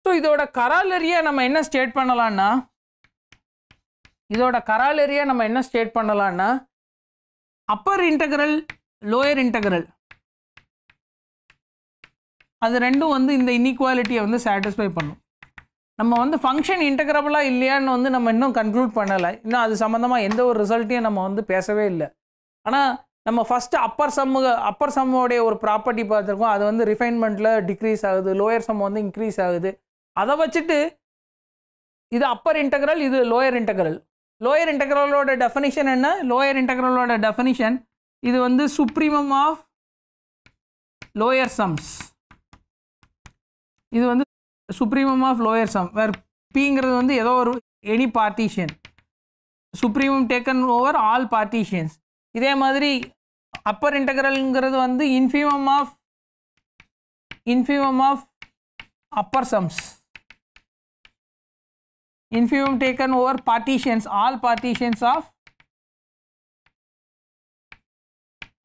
ஸோ இதோட கராலரியை நம்ம என்ன ஸ்டேட் பண்ணலான்னா இதோட கராலரியை நம்ம என்ன ஸ்டேட் பண்ணலான்னா அப்பர் இன்டகரல் லோயர் இன்டகரல் அது ரெண்டும் வந்து இந்த இன்இக்வாலிட்டியை வந்து சாட்டிஸ்ஃபை பண்ணும் நம்ம வந்து ஃபங்க்ஷன் இன்டகிரபிளாக இல்லையான்னு வந்து நம்ம இன்னும் கன்க்ளூட் பண்ணலை இன்னும் அது சம்மந்தமாக எந்த ஒரு ரிசல்ட்டையும் நம்ம வந்து பேசவே இல்லை ஆனால் நம்ம ஃபஸ்ட்டு அப்பர் சம்மு அப்பர் சம்முடைய ஒரு ப்ராப்பர்ட்டி பார்த்துருக்கோம் அது வந்து ரிஃபைன்மெண்ட்டில் டிக்ரீஸ் ஆகுது லோயர் சம் வந்து இன்க்ரீஸ் ஆகுது அதை வச்சுட்டு இது அப்பர் இன்டகரல் இது லோயர் இன்டகரல் லோயர் இன்டகரலோட டெஃபனிஷன் என்ன லோயர் இன்டகரலோட டெஃபனிஷன் இது வந்து சுப்ரீமம் ஆஃப் லோயர் சம்ஸ் இது வந்து supremum of lower sum where பிங்கிறது வந்து ஏதோ ஒரு any partition supremum taken over all partitions இதே மாதிரி அப்பர் இன்டகிரல்ங்கிறது வந்து infimum of infimum of Appar sums infimum taken over partitions all partitions of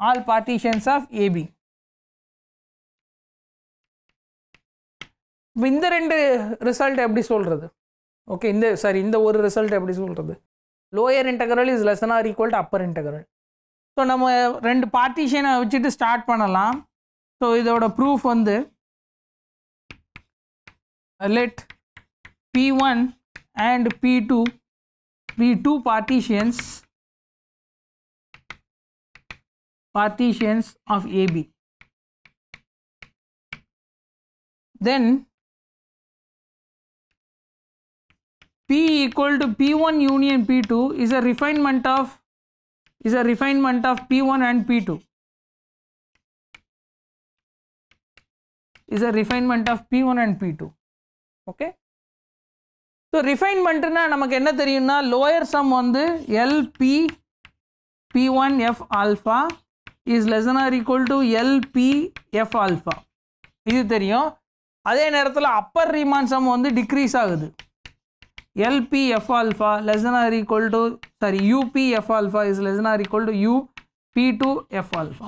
all partitions of A B இந்த ரெண்டு ரிசல்ட் எப்படி சொல்கிறது ஓகே இந்த சாரி இந்த ஒரு ரிசல்ட் எப்படி சொல்கிறது lower integral is less or equal to upper integral so நம்ம ரெண்டு பார்ட்டிஷனை வச்சுட்டு ஸ்டார்ட் பண்ணலாம் ஸோ இதோட ப்ரூஃப் வந்து let P one and P two P two partitions partitions of AB. Then P equal to P1 union P2 is a refinement of is a refinement of P1 and P2 is a refinement of P1 and P2 okay so ரிஃபைன்மெண்ட்டுனா நமக்கு என்ன தெரியும்னா லோயர் சம் வந்து L P P one F alpha is less than or equal to L P F alpha இது தெரியும் அதே நேரத்தில் அப்பர் ரீமான் சம் வந்து டிக்ரீஸ் ஆகுது LPF alpha less than or equal to sorry UPF alpha is less than or equal to UP2F alpha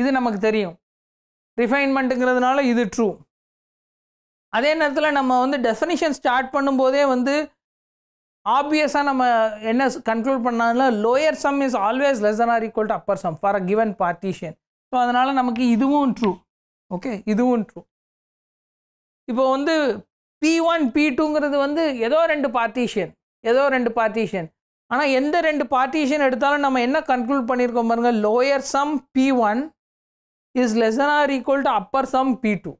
இது நமக்கு தெரியும் ரிஃபைன்மெண்ட்டுங்கிறதுனால இது ட்ரூ அதே நேரத்தில் நம்ம வந்து டெஃபினிஷன் ஸ்டார்ட் பண்ணும்போதே வந்து ஆப்வியஸாக நம்ம என்ன கன்க்ளூட் பண்ணாலும் lower sum is always less than or equal to upper sum for a given partition so அதனால் நமக்கு இதுவும் ட்ரூ ஓகே இதுவும் ட்ரூ இப்போ வந்து பி ஒன் பி டூங்கிறது வந்து ஏதோ ரெண்டு பார்ட்டிஷியன் ஏதோ ரெண்டு பார்ட்டிஷியன் ஆனால் எந்த ரெண்டு பார்ட்டிஷியன் எடுத்தாலும் நம்ம என்ன கன்க்ளூட் பண்ணியிருக்கோம் பாருங்கள் lower sum P one is less than or equal to upper sum P two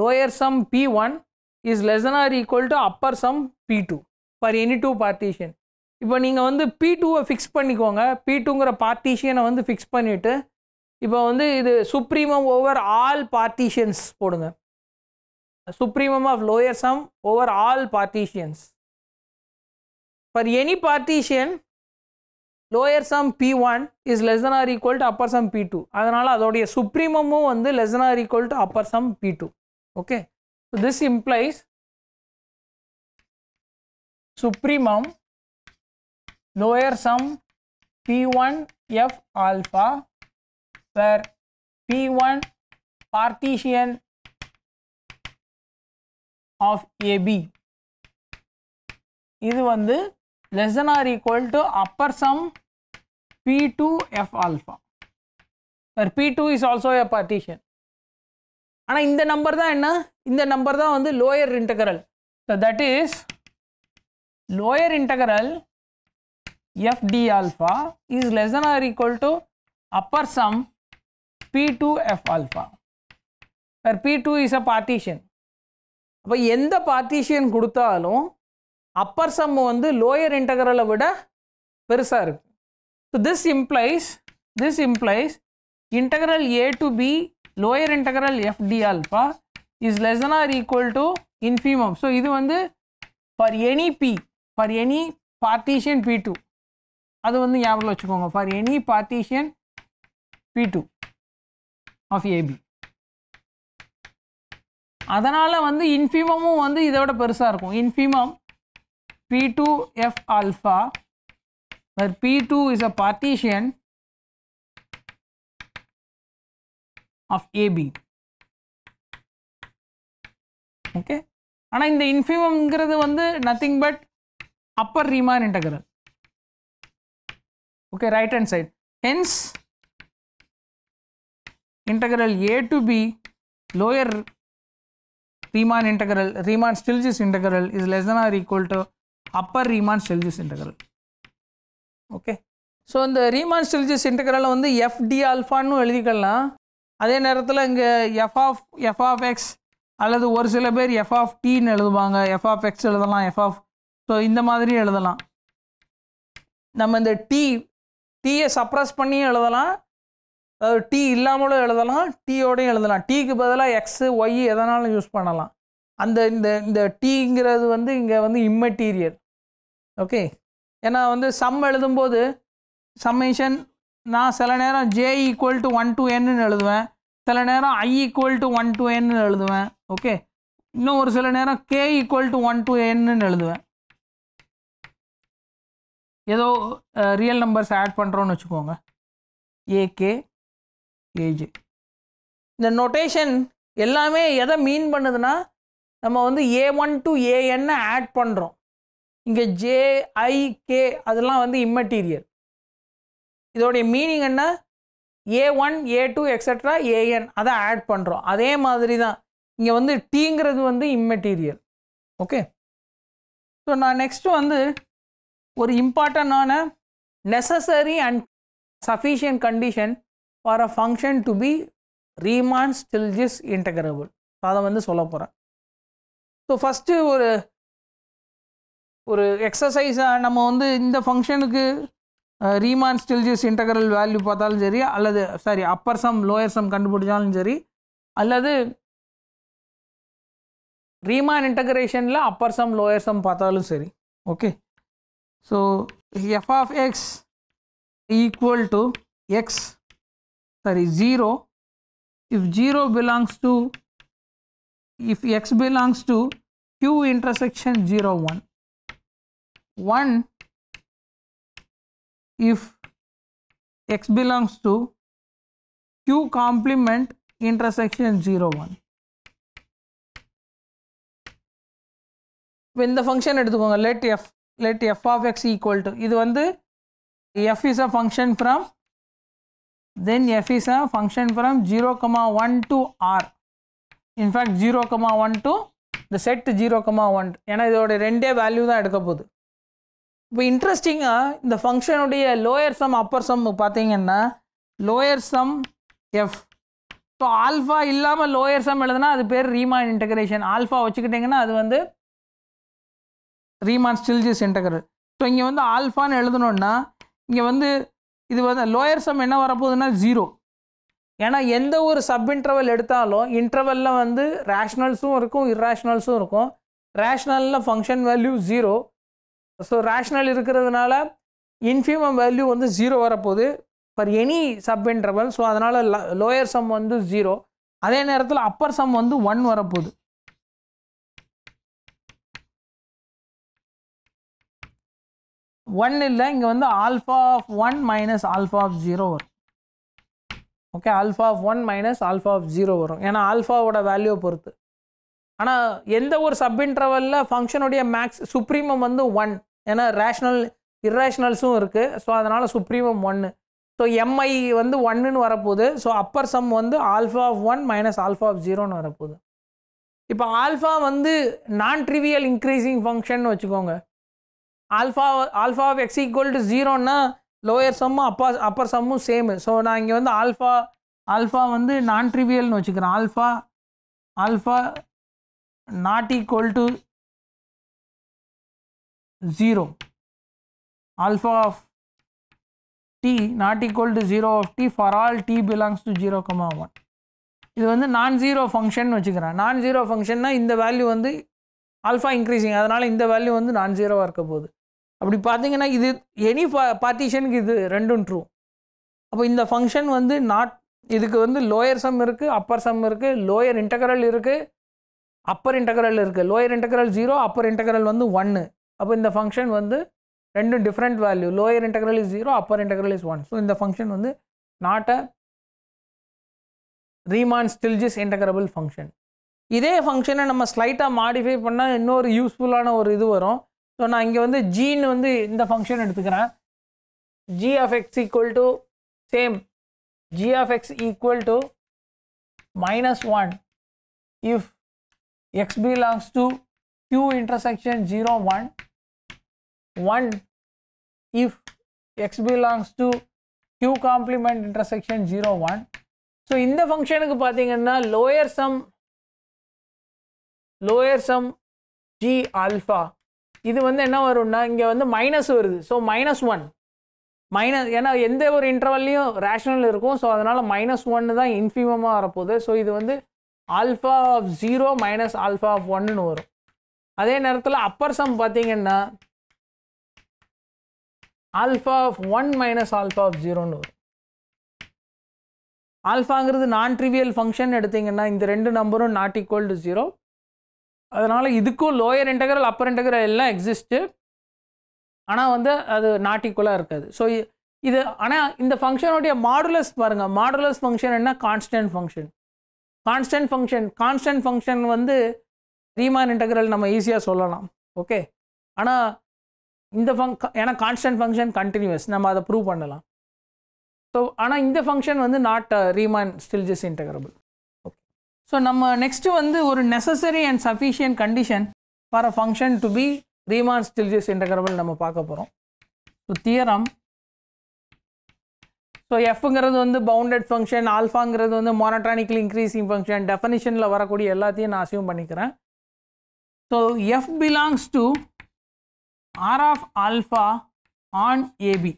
lower sum P one is less than or equal to upper sum P two for any two partition இப்போ நீங்கள் வந்து பி டூவை ஃபிக்ஸ் பண்ணிக்கோங்க பி டூங்கிற பார்ட்டிஷியனை வந்து ஃபிக்ஸ் பண்ணிவிட்டு இப்போ வந்து இது சுப்ரீமம் ஓவர் ஆல் பார்ட்டிஷியன்ஸ் போடுங்க supremum of lower sum over all partitions. For any partition, lower sum P1 is less than or equal to upper sum P2. அதனால் அதோடைய சுப்ரீமமும் வந்து less than or equal to upper sum P2. Okay. So, this implies supremum lower sum P1 F alpha where P1 partition of A B இது வந்து less then or equal to upper sum P two F alpha P two is also a partition ஆனால் இந்த நம்பர் தான் என்ன இந்த நம்பர் தான் வந்து lower integral that is lower integral F D alpha is less then or equal to upper sum P2 F alpha where P2 is a partition அப்போ எந்த பார்ட்டிஷியன் கொடுத்தாலும் அப்பர் சம்மு வந்து லோயர் இன்டகரலை விட பெருசாக இருக்கும் so this implies this implies integral A to B lower integral F D alpha is less than or equal to infimum so இது வந்து for any P for any partition P two அது வந்து ஞாபகம் வச்சுக்கோங்க for any partition P two of A B அதனால் வந்து இன்ஃபிமமும் வந்து இதை விட பெருசாக இருக்கும் infimum P two F alpha where P two is a partition of A B okay ஆனால் இந்த இன்ஃபிமம்ங்கிறது வந்து nothing but upper Riemann integral okay right hand side hence integral A to B lower Riemann integral, riemann Stieltjes integral is less than or equal to upper Riemann-Stieltjes integral. Okay. So இந்த ரீமான் ஸ்டில்ஜிஸ் இன்டகிரலை வந்து எஃப்டி அல்ஃபான்னு எழுதிக்கலாம் அதே நேரத்தில் இங்கே F of F of X அல்லது ஒரு சில பேர் எஃப் ஆஃப் டீன்னு எழுதுவாங்க எஃப் ஆஃப் எக்ஸ் எழுதலாம் எஃப் ஆஃப் ஸோ இந்த மாதிரி எழுதலாம் நம்ம இந்த டி டீயை சப்ரஸ் பண்ணியும் எழுதலாம் டி இல்லாமலும் எழுதலாம் டீயோடையும் எழுதலாம் டீக்கு பதிலாக எக்ஸு ஒய் எதனாலும் யூஸ் பண்ணலாம் அந்த இந்த இந்த டீங்கிறது வந்து இங்கே வந்து இம்மெட்டீரியல் ஓகே ஏன்னா வந்து சம் எழுதும்போது சம்மேஷன் நான் சில நேரம் J equal to one to என்னு எழுதுவேன் சில நேரம் I equal to one to என்னு எழுதுவேன் ஓகே இன்னும் ஒரு சில நேரம் K equal to one to என்னு எழுதுவேன் ஏதோ ரியல் நம்பர்ஸ் ஆட் பண்ணுறோன்னு வச்சுக்கோங்க ஏகே கேஜ் இந்த நொட்டேஷன் எல்லாமே எதை மீன் பண்ணுதுன்னா நம்ம வந்து ஏ ஒன் டு ஏஎன்னு ஆட் பண்ணுறோம் இங்கே ஜேஐகே அதெல்லாம் வந்து இம்மெட்டீரியல் இதோடைய மீனிங் என்ன A one A two etcetera A N அதை ஆட் பண்ணுறோம் அதே மாதிரி தான் இங்கே வந்து டீங்கிறது வந்து இம்மெட்டீரியல் ஓகே ஸோ நான் நெக்ஸ்ட்டு வந்து ஒரு இம்பார்ட்டண்டான necessary and sufficient condition for a function to be Riemann Stieltjes integrable அதை வந்து சொல்ல போகிறேன் ஸோ ஃபஸ்ட்டு ஒரு ஒரு எக்ஸசைஸாக நம்ம வந்து இந்த ஃபங்க்ஷனுக்கு ரீமான் ஸ்டில்ஜிஸ் இன்டகரல் வேல்யூ பார்த்தாலும் சரி அல்லது sorry upper sum lower sum கண்டுபிடிச்சாலும் சரி அல்லது ரீமான் இன்டகிரேஷனில் அப்பர் சம் லோயர் சம் பார்த்தாலும் சரி okay so F of X equal to X sorry 0 if 0 belongs to if x belongs to q intersection 0 1 1 if x belongs to q complement intersection 0 1 function function எடுத்துக்கோங்க let f let f of x equal to இது வந்து f is a function from Then f is a function from 0 comma 1 to r. In fact 0 comma 1 to இந்த செட் ஜீரோ கமா ஒன் ஏன்னா இதோட ரெண்டே வேல்யூ தான் எடுக்க போகுது இப்போ இன்ட்ரெஸ்டிங்காக இந்த ஃபங்க்ஷனுடைய லோயர் சம் அப்பர் சம் பார்த்தீங்கன்னா lower sum f so alpha இல்லாமல் லோயர் சம் எழுதுனா அது பேர் ரீமான் இன்டகிரேஷன் ஆல்ஃபா வச்சுக்கிட்டிங்கன்னா அது வந்து ரீமான் ஸ்டில்ஜிஸ் இன்டகரல் ஸோ இங்கே வந்து ஆல்ஃபான்னு எழுதணுன்னா இங்கே வந்து இது வந்து லோயர் சம் என்ன வரப்போகுதுன்னா ஜீரோ ஏன்னா எந்த ஒரு சப் இன்ட்ரவல் எடுத்தாலும் இன்ட்ரவலில் வந்து ரேஷ்னல்ஸும் இருக்கும் இர்ரேஷ்னல்ஸும் இருக்கும் ரேஷ்னலில் function value zero so rational இருக்கிறதுனால இன்ஃபிமம் வேல்யூ வந்து ஜீரோ வரப்போகுது for any sub interval so அதனால் லோயர் சம் வந்து ஜீரோ அதே நேரத்தில் அப்பர் சம் வந்து ஒன் வரப்போகுது ஒன் இல்லை இங்கே வந்து alpha of one minus alpha of zero வரும் okay alpha of one minus alpha of zero வரும் ஏன்னா ஆல்ஃபாவோட வேல்யூவை பொறுத்து ஆனால் எந்த ஒரு சப் இன்டர்வலில் ஃபங்க்ஷனுடைய மேக்ஸ் சுப்ரீமம் வந்து ஒன் ஏன்னா ரேஷ்னல் இர்ரேஷ்னல்ஸும் இருக்குது ஸோ அதனால் சுப்ரீமம் ஒன்று ஸோ எம்ஐ வந்து ஒன்றுன்னு வரப்போகுது ஸோ அப்பர் சம் வந்து alpha of one minus alpha of ஜீரோன்னு வரப்போகுது இப்போ ஆல்ஃபா வந்து நான் ட்ரிவியல் இன்க்ரீஸிங் ஃபங்க்ஷன் வச்சுக்கோங்க alpha alpha of X equal to ஜீரோன்னா லோயர் சம்மும் அப்பா அப்பர் சம்மும் சேமு ஸோ நான் இங்கே வந்து ஆல்ஃபா ஆல்ஃபா வந்து நான் ட்ரிவியல்னு வச்சுக்கிறேன் alpha alpha not equal to zero alpha of t not equal to zero of t for all t belongs to zero comma one இது வந்து நான் ஜீரோ ஃபங்க்ஷன் வச்சுக்கிறேன் நான் ஜீரோ ஃபங்க்ஷன்னா இந்த வேல்யூ வந்து ஆல்ஃபா இன்க்ரீஸிங் அதனால் இந்த வேல்யூ வந்து நான் ஜீரோவாக இருக்க போகுது அப்படி பார்த்தீங்கன்னா இது எனி பா பார்ட்டிஷனுக்கு இது ரெண்டும் ட்ரூ அப்போ இந்த ஃபங்க்ஷன் வந்து நாட் இதுக்கு வந்து லோயர் சம் இருக்குது அப்பர் சம் இருக்குது லோயர் இன்டகரல் இருக்குது அப்பர் இன்டகரல் இருக்குது lower integral zero upper integral வந்து ஒன்று அப்போ இந்த ஃபங்க்ஷன் வந்து ரெண்டும் different value lower integral is zero upper integral is one so இந்த ஃபங்க்ஷன் வந்து not a Riemann Stieltjes integrable function இதே ஃபங்க்ஷனை நம்ம ஸ்லைட்டாக மாடிஃபை பண்ணால் இன்னொரு யூஸ்ஃபுல்லான ஒரு இது வரும் ஸோ நான் இங்கே வந்து ஜீன் வந்து இந்த ஃபங்க்ஷன் எடுத்துக்கிறேன் g of X equal to same g of X equal to minus one if x belongs to Q intersection zero one one if x belongs to Q complement intersection zero one so இந்த ஃபங்க்ஷனுக்கு பார்த்தீங்கன்னா lower sum lower sum g alpha இது வந்து என்ன வரும்னா இங்கே வந்து மைனஸ் வருது ஸோ மைனஸ் ஒன் மைனஸ் ஏன்னா எந்த ஒரு இன்டர்வல்லையும் ரேஷனல் இருக்கும் ஸோ அதனால் மைனஸ் ஒன் தான் இன்ஃபீமமாக வரப்போகுது ஸோ இது வந்து alpha of zero minus alpha of ஒன்னு வரும் அதே நேரத்தில் அப்பர் சம் பார்த்தீங்கன்னா alpha of one minus alpha of ஜீரோன்னு வரும் ஆல்ஃபாங்கிறது நான் ட்ரிவியல் ஃபங்க்ஷன் எடுத்திங்கன்னா இந்த ரெண்டு நம்பரும் நாட் ஈக்குவல் டு ஜீரோ அதனால் இதுக்கும் லோயர் இன்டகரல் அப்பர் இன்டகரல் எல்லாம் எக்ஸிஸ்ட்டு ஆனால் வந்து அது நாட்டிக்குள்ளாக இருக்காது ஸோ இது ஆனால் இந்த ஃபங்க்ஷனுடைய மாடுலஸ் பாருங்கள் மாடுலஸ் ஃபங்க்ஷன் என்ன constant function constant function constant function வந்து ரீமான் இன்டகரல் நம்ம ஈஸியாக சொல்லலாம் ஓகே ஆனால் இந்த ஃபங் ஏன்னா கான்ஸ்டன்ட் ஃபங்க்ஷன் கண்டினியூஸ் நம்ம அதை ப்ரூவ் பண்ணலாம் ஸோ ஆனால் இந்த ஃபங்க்ஷன் வந்து not Riemann Stieltjes integrable so நம்ம நெக்ஸ்ட்டு வந்து ஒரு necessary and sufficient condition for a function to be Riemann Stieltjes integrable நம்ம பார்க்க போகிறோம் ஸோ தியரம் ஸோ எஃப்ங்கிறது வந்து பவுண்டட் ஃபங்க்ஷன் ஆல்ஃபாங்கிறது வந்து மோனட்ரானிக்கல் இன்க்ரீஸிங் ஃபங்க்ஷன் டெஃபனிஷனில் வரக்கூடிய எல்லாத்தையும் நான் அசியூம் பண்ணிக்கிறேன் so f belongs to R of alpha on AB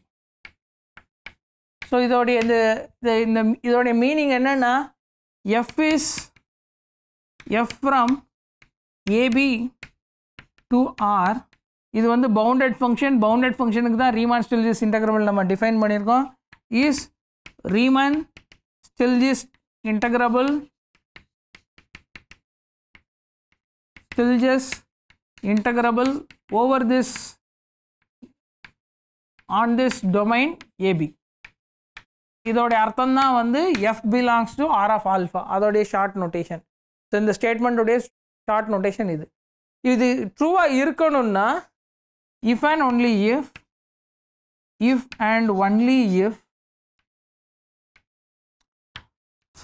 so இதோடைய இந்த இந்த இதோடைய மீனிங் என்னென்னா f is f from AB to R இது வந்து பவுண்டட் ஃபங்க்ஷன் பவுண்டட் ஃபங்க்ஷனுக்கு தான் Riemann ஸ்டில்ஜிஸ் integral நம்ம டிஃபைன் பண்ணியிருக்கோம் is Riemann Stieltjes integral Stieltjes integrable over this on this domain AB இதோடைய அர்த்தம் தான் வந்து f belongs to R of alpha அதோடைய ஷார்ட் நோட்டேஷன் ஸோ இந்த ஸ்டேட்மெண்ட்டுடைய ஷார்ட் நொட்டேஷன் இது இது ட்ரூவாக இருக்கணும்னா if and only if if and only if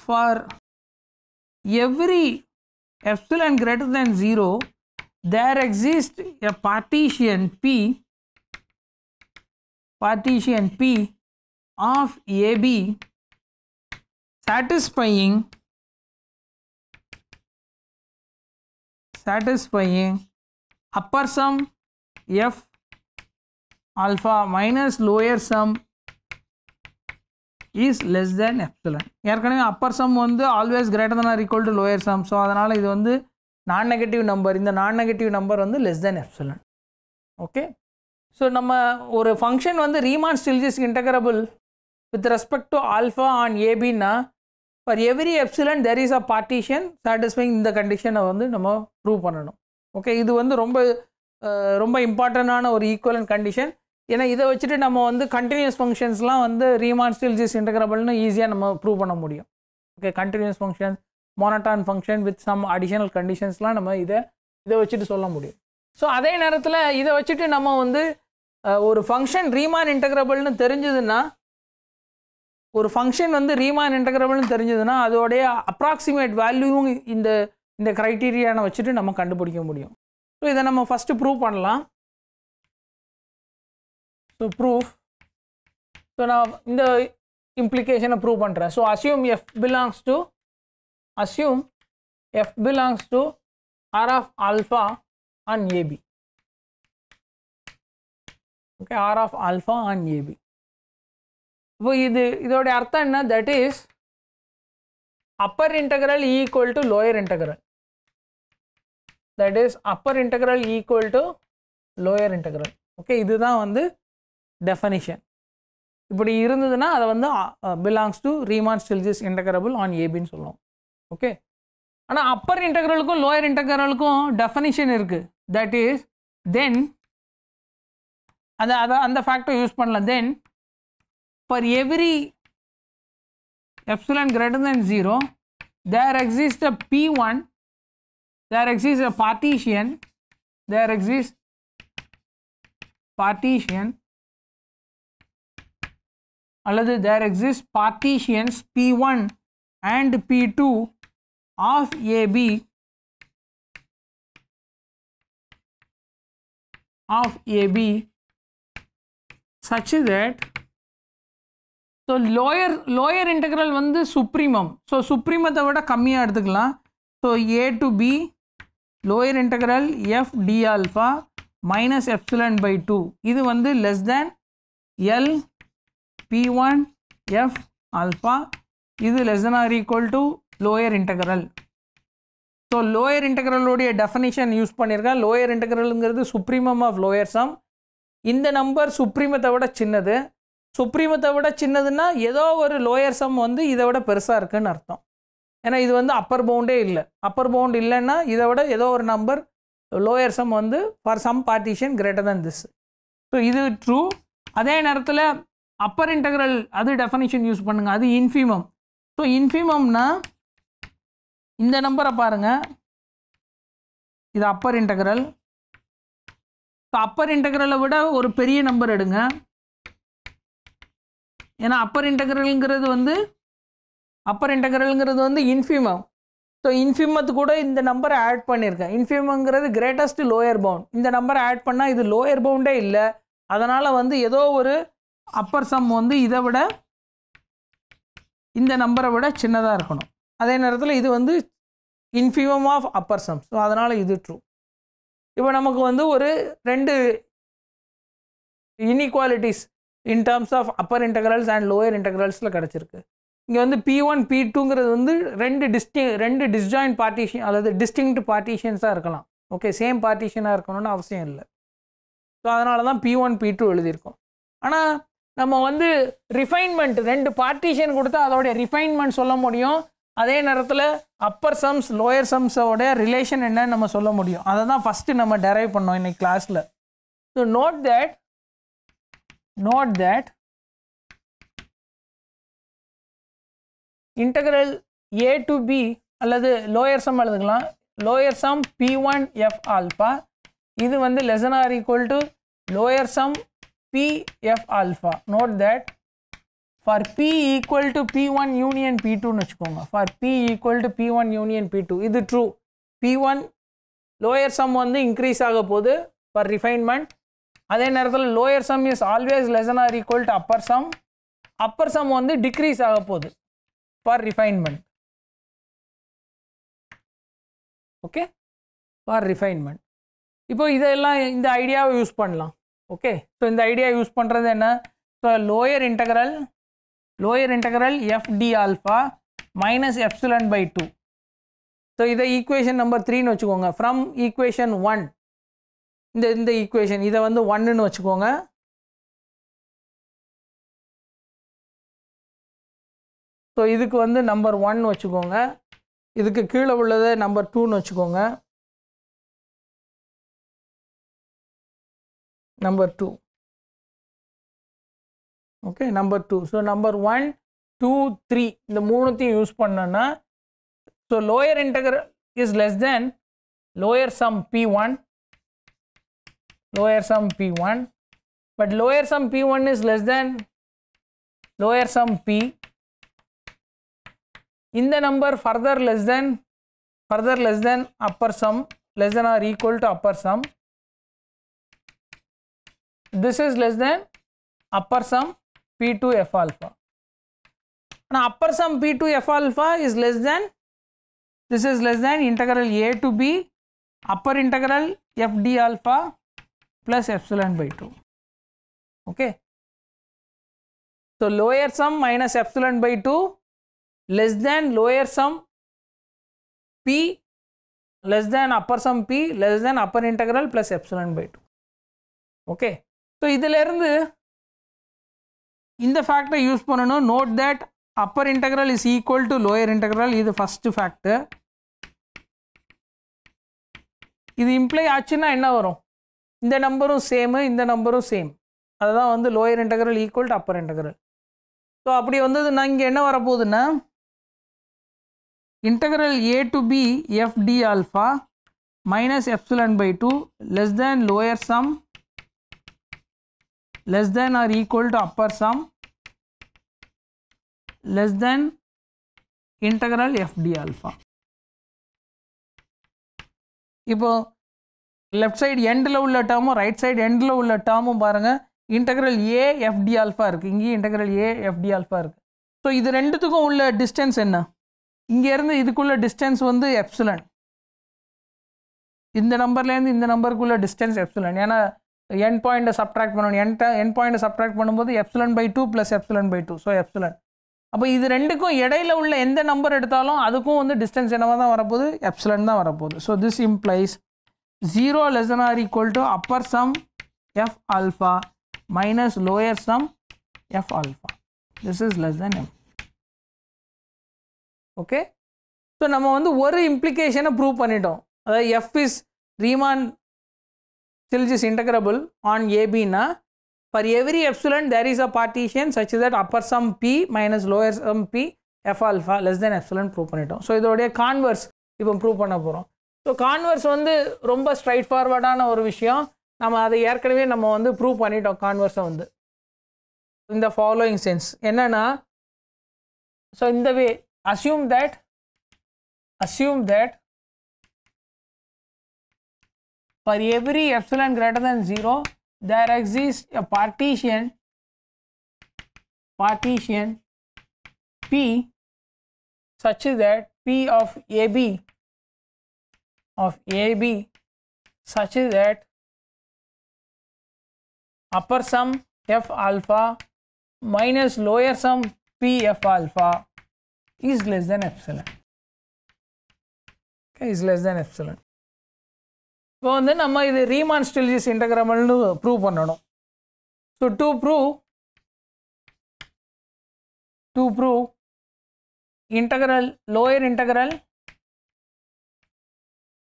for every epsilon greater than 0 there exists a partition p partition p of ab satisfying satisfying upper sum f alpha minus lower sum is less than epsilon ஏற்கனவே அப்பர் சம் வந்து always greater than or equal to lower sum so அதனால் இது வந்து நான் நெகட்டிவ் நம்பர் இந்த நான் நெகட்டிவ் நம்பர் வந்து less than epsilon okay so நம்ம ஒரு ஃபங்க்ஷன் வந்து Riemann Stieltjes integrable with respect to alpha on ஏபின்னா for every epsilon there is a partition satisfying இந்த கண்டிஷனை வந்து நம்ம ப்ரூவ் பண்ணணும் ஓகே இது வந்து ரொம்ப ரொம்ப இம்பார்ட்டண்ட்டான ஒரு ஈக்குவலன் கண்டிஷன் ஏன்னா இதை வச்சுட்டு நம்ம வந்து கண்டினியூஸ் ஃபங்க்ஷன்ஸ்லாம் வந்து ரீமான் ஸ்டில்ஜிஸ் இன்டகிரபிள்னு ஈஸியாக நம்ம ப்ரூவ் பண்ண முடியும் okay continuous functions monotone function with some additional கண்டிஷன்ஸ்லாம் நம்ம இதை இதை வச்சுட்டு சொல்ல முடியும் ஸோ அதே நேரத்தில் இதை வச்சுட்டு நம்ம வந்து ஒரு ஃபங்க்ஷன் ரீமான் இன்டகிரபிள்னு தெரிஞ்சதுன்னா ஒரு ஃபங்க்ஷன் வந்து ரீமான் இன்டகிரபிள்னு தெரிஞ்சதுன்னா அதோடைய அப்ராக்சிமேட் வேல்யூவும் இந்த இந்த க்ரைட்டீரியானை வச்சுட்டு நம்ம கண்டுபிடிக்க முடியும் ஸோ இதை நம்ம ஃபஸ்ட்டு ப்ரூவ் பண்ணலாம் ஸோ ப்ரூஃப் ஸோ நான் இந்த இம்ப்ளிகேஷனை ப்ரூவ் பண்ணுறேன் so assume f belongs to assume f belongs to R of alpha on AB okay R of alpha on AB இப்போ இது இதோட அர்த்தம் என்ன that is upper integral equal to lower integral that is upper integral equal to lower integral okay இதுதான் வந்து டெஃபனிஷன் இப்படி இருந்ததுன்னா அதை வந்து belongs to Riemann Stieltjes integrable on ஏபின்னு சொல்லுவோம் ஓகே ஆனால் அப்பர் இன்டகரலுக்கும் லோயர் இன்டகரலுக்கும் டெஃபனிஷன் இருக்குது தட் இஸ் தென் அதை அதை அந்த ஃபேக்டரை யூஸ் பண்ணல then for every epsilon greater than 0, there exists a P1, there exists a partition, there exists partition அல்லது there exists partitions P1 and P2 of AB of AB such that so lower lower integral வந்து சுப்ரீமம் ஸோ சுப்ரீமத்தை விட கம்மியாக எடுத்துக்கலாம் so a to B lower integral f D alpha minus epsilon by two இது வந்து less than L P one F alpha இது less than or equal to lower integral so lower இன்டகரலுடைய டெஃபனிஷன் யூஸ் பண்ணியிருக்கேன் லோயர் இன்டகரலுங்கிறது சுப்ரீமம் ஆஃப் லோயர் சம் இந்த நம்பர் சுப்ரீமத்தை விட சின்னது சுப்ரீமத்தை விட சின்னதுன்னா ஏதோ ஒரு லோயர் சம் வந்து இதை விட பெருசாக இருக்குன்னு அர்த்தம் ஏன்னா இது வந்து அப்பர் பவுண்டே இல்லை அப்பர் பவுண்ட் இல்லைன்னா இதை விட ஏதோ ஒரு நம்பர் லோயர் சம் வந்து for some partition greater than this so இது ட்ரூ அதே நேரத்தில் அப்பர் இன்டகிரல் அது டெஃபனிஷன் யூஸ் பண்ணுங்கள் அது இன்ஃபீமம் ஸோ இன்ஃபீமம்னா இந்த நம்பரை பாருங்கள் இது அப்பர் இன்டகிரல் ஸோ அப்பர் இன்டகிரலை விட ஒரு பெரிய நம்பர் எடுங்க ஏன்னா அப்பர் இன்டகரல்ங்கிறது வந்து அப்பர் இன்டகரல்ங்கிறது வந்து இன்ஃபிமம் ஸோ இன்ஃபிமத்து கூட இந்த நம்பரை ஆட் பண்ணியிருக்கேன் இன்ஃபிமங்கிறது கிரேட்டஸ்ட் லோயர் பவுண்ட் இந்த நம்பரை ஆட் பண்ணால் இது லோயர் பவுண்டே இல்லை அதனால் வந்து ஏதோ ஒரு அப்பர் சம் வந்து இதை விட இந்த நம்பரை விட சின்னதாக இருக்கணும் அதே நேரத்தில் இது வந்து infimum of upper sum so அதனால் இது ட்ரூ இப்போ நமக்கு வந்து ஒரு ரெண்டு inequalities in terms of upper integrals and lower இன்டெக்ரல்ஸில் கிடச்சிருக்கு இங்கே வந்து பி ஒன் பி டூங்கிறது வந்து ரெண்டு டிஸ்டிங் ரெண்டு டிஸ்ஜாயின் பார்ட்டிஷன் அல்லது டிஸ்டிங்க்ட் பார்ட்டிஷன்ஸாக இருக்கலாம் ஓகே சேம் பார்ட்டிஷனாக இருக்கணும்னு அவசியம் இல்லை ஸோ அதனால தான் பி ஒன் பி டூ எழுதியிருக்கோம் ஆனால் நம்ம வந்து ரிஃபைன்மெண்ட் ரெண்டு பார்ட்டிஷன் கொடுத்தா அதோடைய ரிஃபைன்மெண்ட் சொல்ல முடியும் அதே நேரத்தில் அப்பர் சம்ஸ் லோயர் சம்ஸோடைய ரிலேஷன் என்னன்னு நம்ம சொல்ல முடியும் அதை தான் ஃபஸ்ட்டு நம்ம டெரைவ் பண்ணோம் இன்றைக்கி கிளாஸில் so note that Note that integral a to b அல்லது lower sum அழுதுக்கலாம் lower sum p1 f alpha இது வந்து less than or equal to lower sum p f alpha note that for p equal to p1 union p2 நுச்சுக்கும் for p equal to p1 union p2 இது true p1 lower sum வந்து increase ஆகப் போது for refinement அதே நேரத்தில் lower sum is always less than or equal to upper sum upper sum வந்து டிக்ரீஸ் ஆக போகுது for refinement okay for refinement இப்போ இதெல்லாம் இந்த ஐடியாவை யூஸ் பண்ணலாம் ஓகே ஸோ இந்த ஐடியா யூஸ் பண்ணுறது என்ன so lower integral lower integral F D alpha minus epsilon by two so இதை ஈக்குவேஷன் நம்பர் த்ரீன்னு வச்சுக்கோங்க ஃப்ரம் ஈக்குவேஷன் ஒன் இந்த இந்த ஈக்குவேஷன் இதை வந்து ஒன்றுன்னு வச்சுக்கோங்க ஸோ இதுக்கு வந்து நம்பர் ஒன் வச்சுக்கோங்க இதுக்கு கீழே உள்ளதை நம்பர் டூன்னு வச்சுக்கோங்க number two okay number two so number one two three இந்த மூணுத்தையும் யூஸ் பண்ணோன்னா so lower integral is less than lower sum P one lower sum P1 but lower sum P1 is less than lower sum P in the number further less than further less than upper sum less than or equal to upper sum this is less than upper sum P2 F alpha now upper sum P2 F alpha is less than this is less than integral A to B upper integral F D alpha plus epsilon by 2 okay so lower sum minus epsilon by 2 less than lower sum p less than upper sum p less than upper integral plus epsilon by 2 okay so இதிலிருந்து இந்த ஃபேக்டரை யூஸ் பண்ணணும் note that upper integral is equal to lower integral இது first factor இது இம்ப்ளை ஆச்சுன்னா என்ன வரும் இந்த நம்பரும் சேமு இந்த நம்பரும் சேம் அதுதான் வந்து lower integral equal to upper integral so அப்படி வந்தது நான் இங்கே என்ன வரப்போகுதுன்னா integral A to b f D alpha minus epsilon by two less than lower sum less than or equal to upper sum less than integral f d alpha இப்போது லெஃப்ட் சைடு எண்டில் உள்ள டேர்மும் ரைட் சைடு எண்டில் உள்ள டேர்மும் பாருங்கள் இன்டகிரல் ஏ எஃப்டி ஆல்ஃபா இருக்குது இங்கேயும் இன்டகிரல் ஏ எஃப்டி ஆல்ஃபா இருக்குது ஸோ இது ரெண்டுத்துக்கும் உள்ள டிஸ்டன்ஸ் என்ன இங்கேருந்து இதுக்குள்ள டிஸ்டன்ஸ் வந்து எப்சுலன் இந்த நம்பர்லேருந்து இந்த நம்பருக்குள்ள டிஸ்டன்ஸ் எப்சுலன் ஏன்னா என் பாயிண்ட்டை சப்ட்ராக்ட் பண்ணணும் என் என் பாயிண்ட்டை சப்ட்ராக்ட் பண்ணும்போது epsilon by two plus epsilon by two so epsilon அப்போ இது ரெண்டுக்கும் இடையில உள்ள எந்த நம்பர் எடுத்தாலும் அதுக்கும் வந்து டிஸ்டன்ஸ் என்னவாக தான் வரப்போகுது எப்சுலன் தான் வரப்போகுது so this implies 0 less than or equal to upper sum f alpha minus lower sum f alpha. This is less than m. Okay. So, நம்ம வந்து ஒரு implication prove பண்ணிட்டோம் அதாவது f is Riemann still integrable on ab na for every epsilon there is a partition such that upper sum p minus lower sum p f alpha less than epsilon prove பண்ணிட்டோம் So, இதோடைய கான்வர்ஸ் இப்போ ப்ரூவ் பண்ண போகிறோம் ஸோ கான்வர்ஸ் வந்து ரொம்ப ஸ்ட்ரைட் ஃபார்வர்டான ஒரு விஷயம் நம்ம அதை ஏற்கனவே நம்ம வந்து ப்ரூவ் பண்ணிட்டோம் கான்வர்ஸை வந்து இந்த ஃபாலோயிங் சென்ஸ் என்னென்னா ஸோ இந்த way assume that assume that for every epsilon greater than zero there exist a partition partition P such that P of AB of AB such that upper sum F alpha minus lower sum PF alpha is less than epsilon. Okay, is less than epsilon. So வந்து நம்ம இது ரீமான் ஸ்டில்ஜிஸ் இன்டகிரபிள்னு ப்ரூவ் பண்ணணும் So to prove, to prove integral lower integral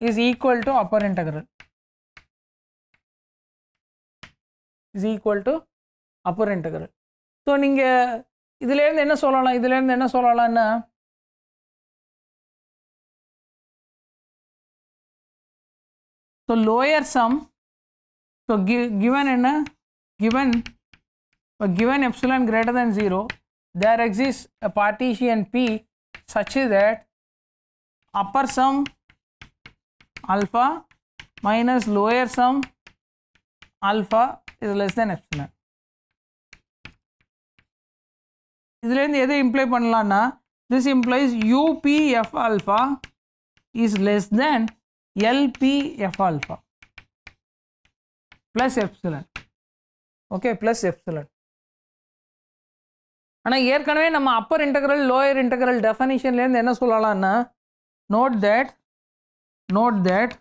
is equal to upper integral is equal to upper integral so நீங்கள் இதிலேருந்து என்ன சொல்லலாம் இதிலேருந்து என்ன சொல்லலாம்னா so lower sum so given என்ன given given epsilon greater than 0 there exists a partition p such that upper sum alpha minus lower sum alpha is less than epsilon. இதுலேருந்து எது imply பண்ணலான்னா this implies UPF alpha is less than LPF alpha plus epsilon okay plus epsilon ஆனால் ஏற்கனவே நம்ம அப்பர் இன்டெக்ரல் லோயர் இன்டெக்ரல் டெஃபனிஷன்லேருந்து என்ன சொல்லலாம்னா note that note that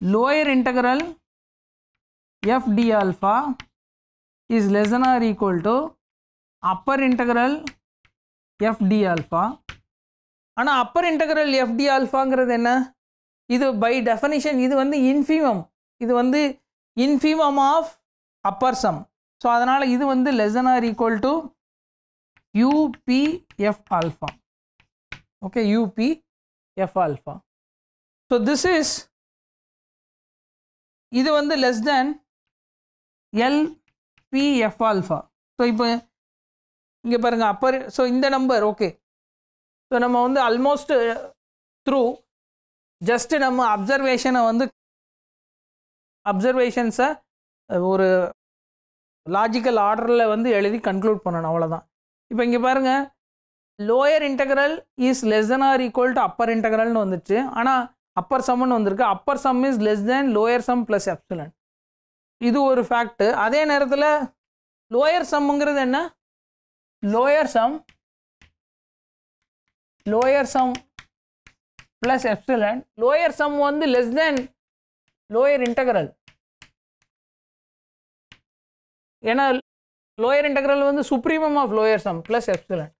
lower integral f d alpha is less than or equal to upper integral f d alpha ஆனால் அப்பர் இன்டகரல் எஃப்டி ஆல்ஃபாங்கிறது என்ன இது பை டெஃபனிஷன் இது வந்து இன்ஃபீமம் இது வந்து infimum of upper sum so அதனால் இது வந்து less than or equal to U P f alpha okay U P f alpha. So, this is இது வந்து less than L P F alpha. So இப்போ இங்கே பாருங்கள் அப்பர் ஸோ இந்த நம்பர் ஓகே ஸோ நம்ம வந்து ஆல்மோஸ்ட் த்ரூ ஜஸ்ட் நம்ம அப்சர்வேஷனை வந்து அப்சர்வேஷன்ஸை ஒரு லாஜிக்கல் ஆர்டரில் வந்து எழுதி கன்க்ளூட் பண்ணணும் அவ்வளோதான் இப்போ இங்கே பாருங்கள் lower integral is less then or equal to upper இன்டெகரல்னு வந்துச்சு ஆனால் அப்பர் சம்னு வந்திருக்கு upper sum is less than lower sum plus epsilon இது ஒரு ஃபேக்ட்டு அதே நேரத்தில் லோயர் சம்முங்கிறது என்ன lower sum lower sum plus epsilon lower sum வந்து லெஸ் தென் லோயர் இன்டெகரல் ஏன்னா லோயர் இன்டகரல் வந்து supremum of lower sum plus epsilon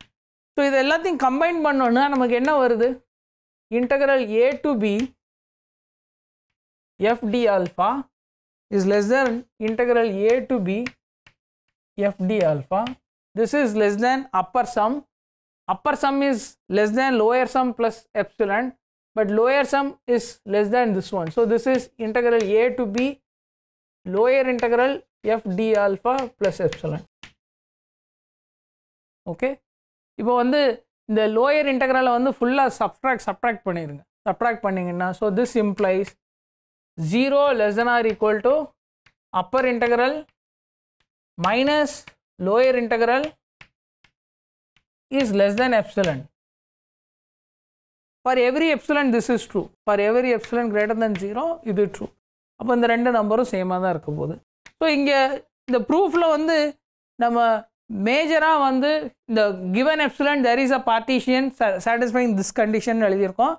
So so இது எல்லாத்தையும் கம்பைன் பண்ணோன்னா நமக்கு என்ன வருது integral integral a to b f d alpha is less than integral a to b f d alpha this is less than upper sum upper sum is less than lower sum plus epsilon but lower sum is less than this one so this is integral a to b lower integral fd alpha plus epsilon okay இப்போ வந்து இந்த லோயர் இன்டெக்ரலை வந்து ஃபுல்லாக சப்ராக் சப்ராக்ட் பண்ணிடுங்க சப்ராக்ட் பண்ணிங்கன்னா so this implies zero less than or equal to upper integral minus lower integral is less than epsilon for every epsilon this is true for every epsilon greater than zero இது ட்ரூ அப்போ இந்த ரெண்டு நம்பரும் சேமாக தான் இருக்க போகுது ஸோ இங்கே இந்த ப்ரூஃபில் வந்து நம்ம மேஜராக வந்து இந்த given epsilon there is a partition satisfying this condition எழுதியிருக்கோம்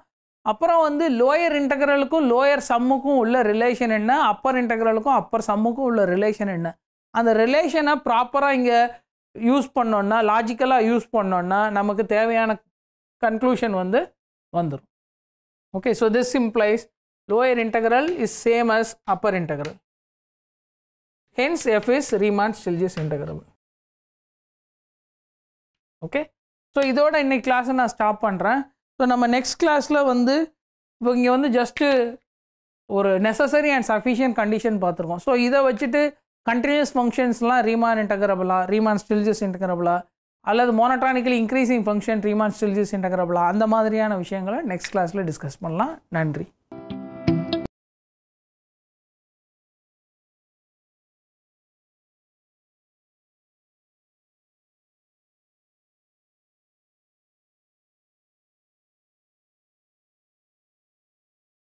அப்புறம் வந்து லோயர் இன்டகரலுக்கும் லோயர் சம்முக்கும் உள்ள ரிலேஷன் என்ன அப்பர் இன்டகரலுக்கும் அப்பர் சம்முக்கும் உள்ள ரிலேஷன் என்ன அந்த ரிலேஷனை ப்ராப்பராக இங்கே யூஸ் பண்ணோன்னா லாஜிக்கலாக யூஸ் பண்ணோன்னா நமக்கு தேவையான கன்க்ளூஷன் வந்து வந்துடும் okay so this implies lower integral is same as upper integral hence f is Riemann Stieltjes integrable okay so இதோட இன்னைக்கு கிளாஸை நான் ஸ்டாப் பண்ணுறேன் ஸோ நம்ம நெக்ஸ்ட் கிளாஸில் வந்து இப்போ இங்கே வந்து ஜஸ்ட்டு ஒரு நெசசரி அண்ட் சஃபிஷியன்ட் கண்டிஷன் பார்த்துருக்கோம் ஸோ இதை வச்சுட்டு கண்டினியூஸ் ஃபங்க்ஷன்ஸ்லாம் ரீமான் இன்டகரபிளா ரீமான் ஸ்டில்ஜஸ் இன்டகரபிளா அல்லது monotonically increasing function Riemann Stieltjes இன்டகரபிளா அந்த மாதிரியான விஷயங்களை நெக்ஸ்ட் கிளாஸில் டிஸ்கஸ் பண்ணலாம் நன்றி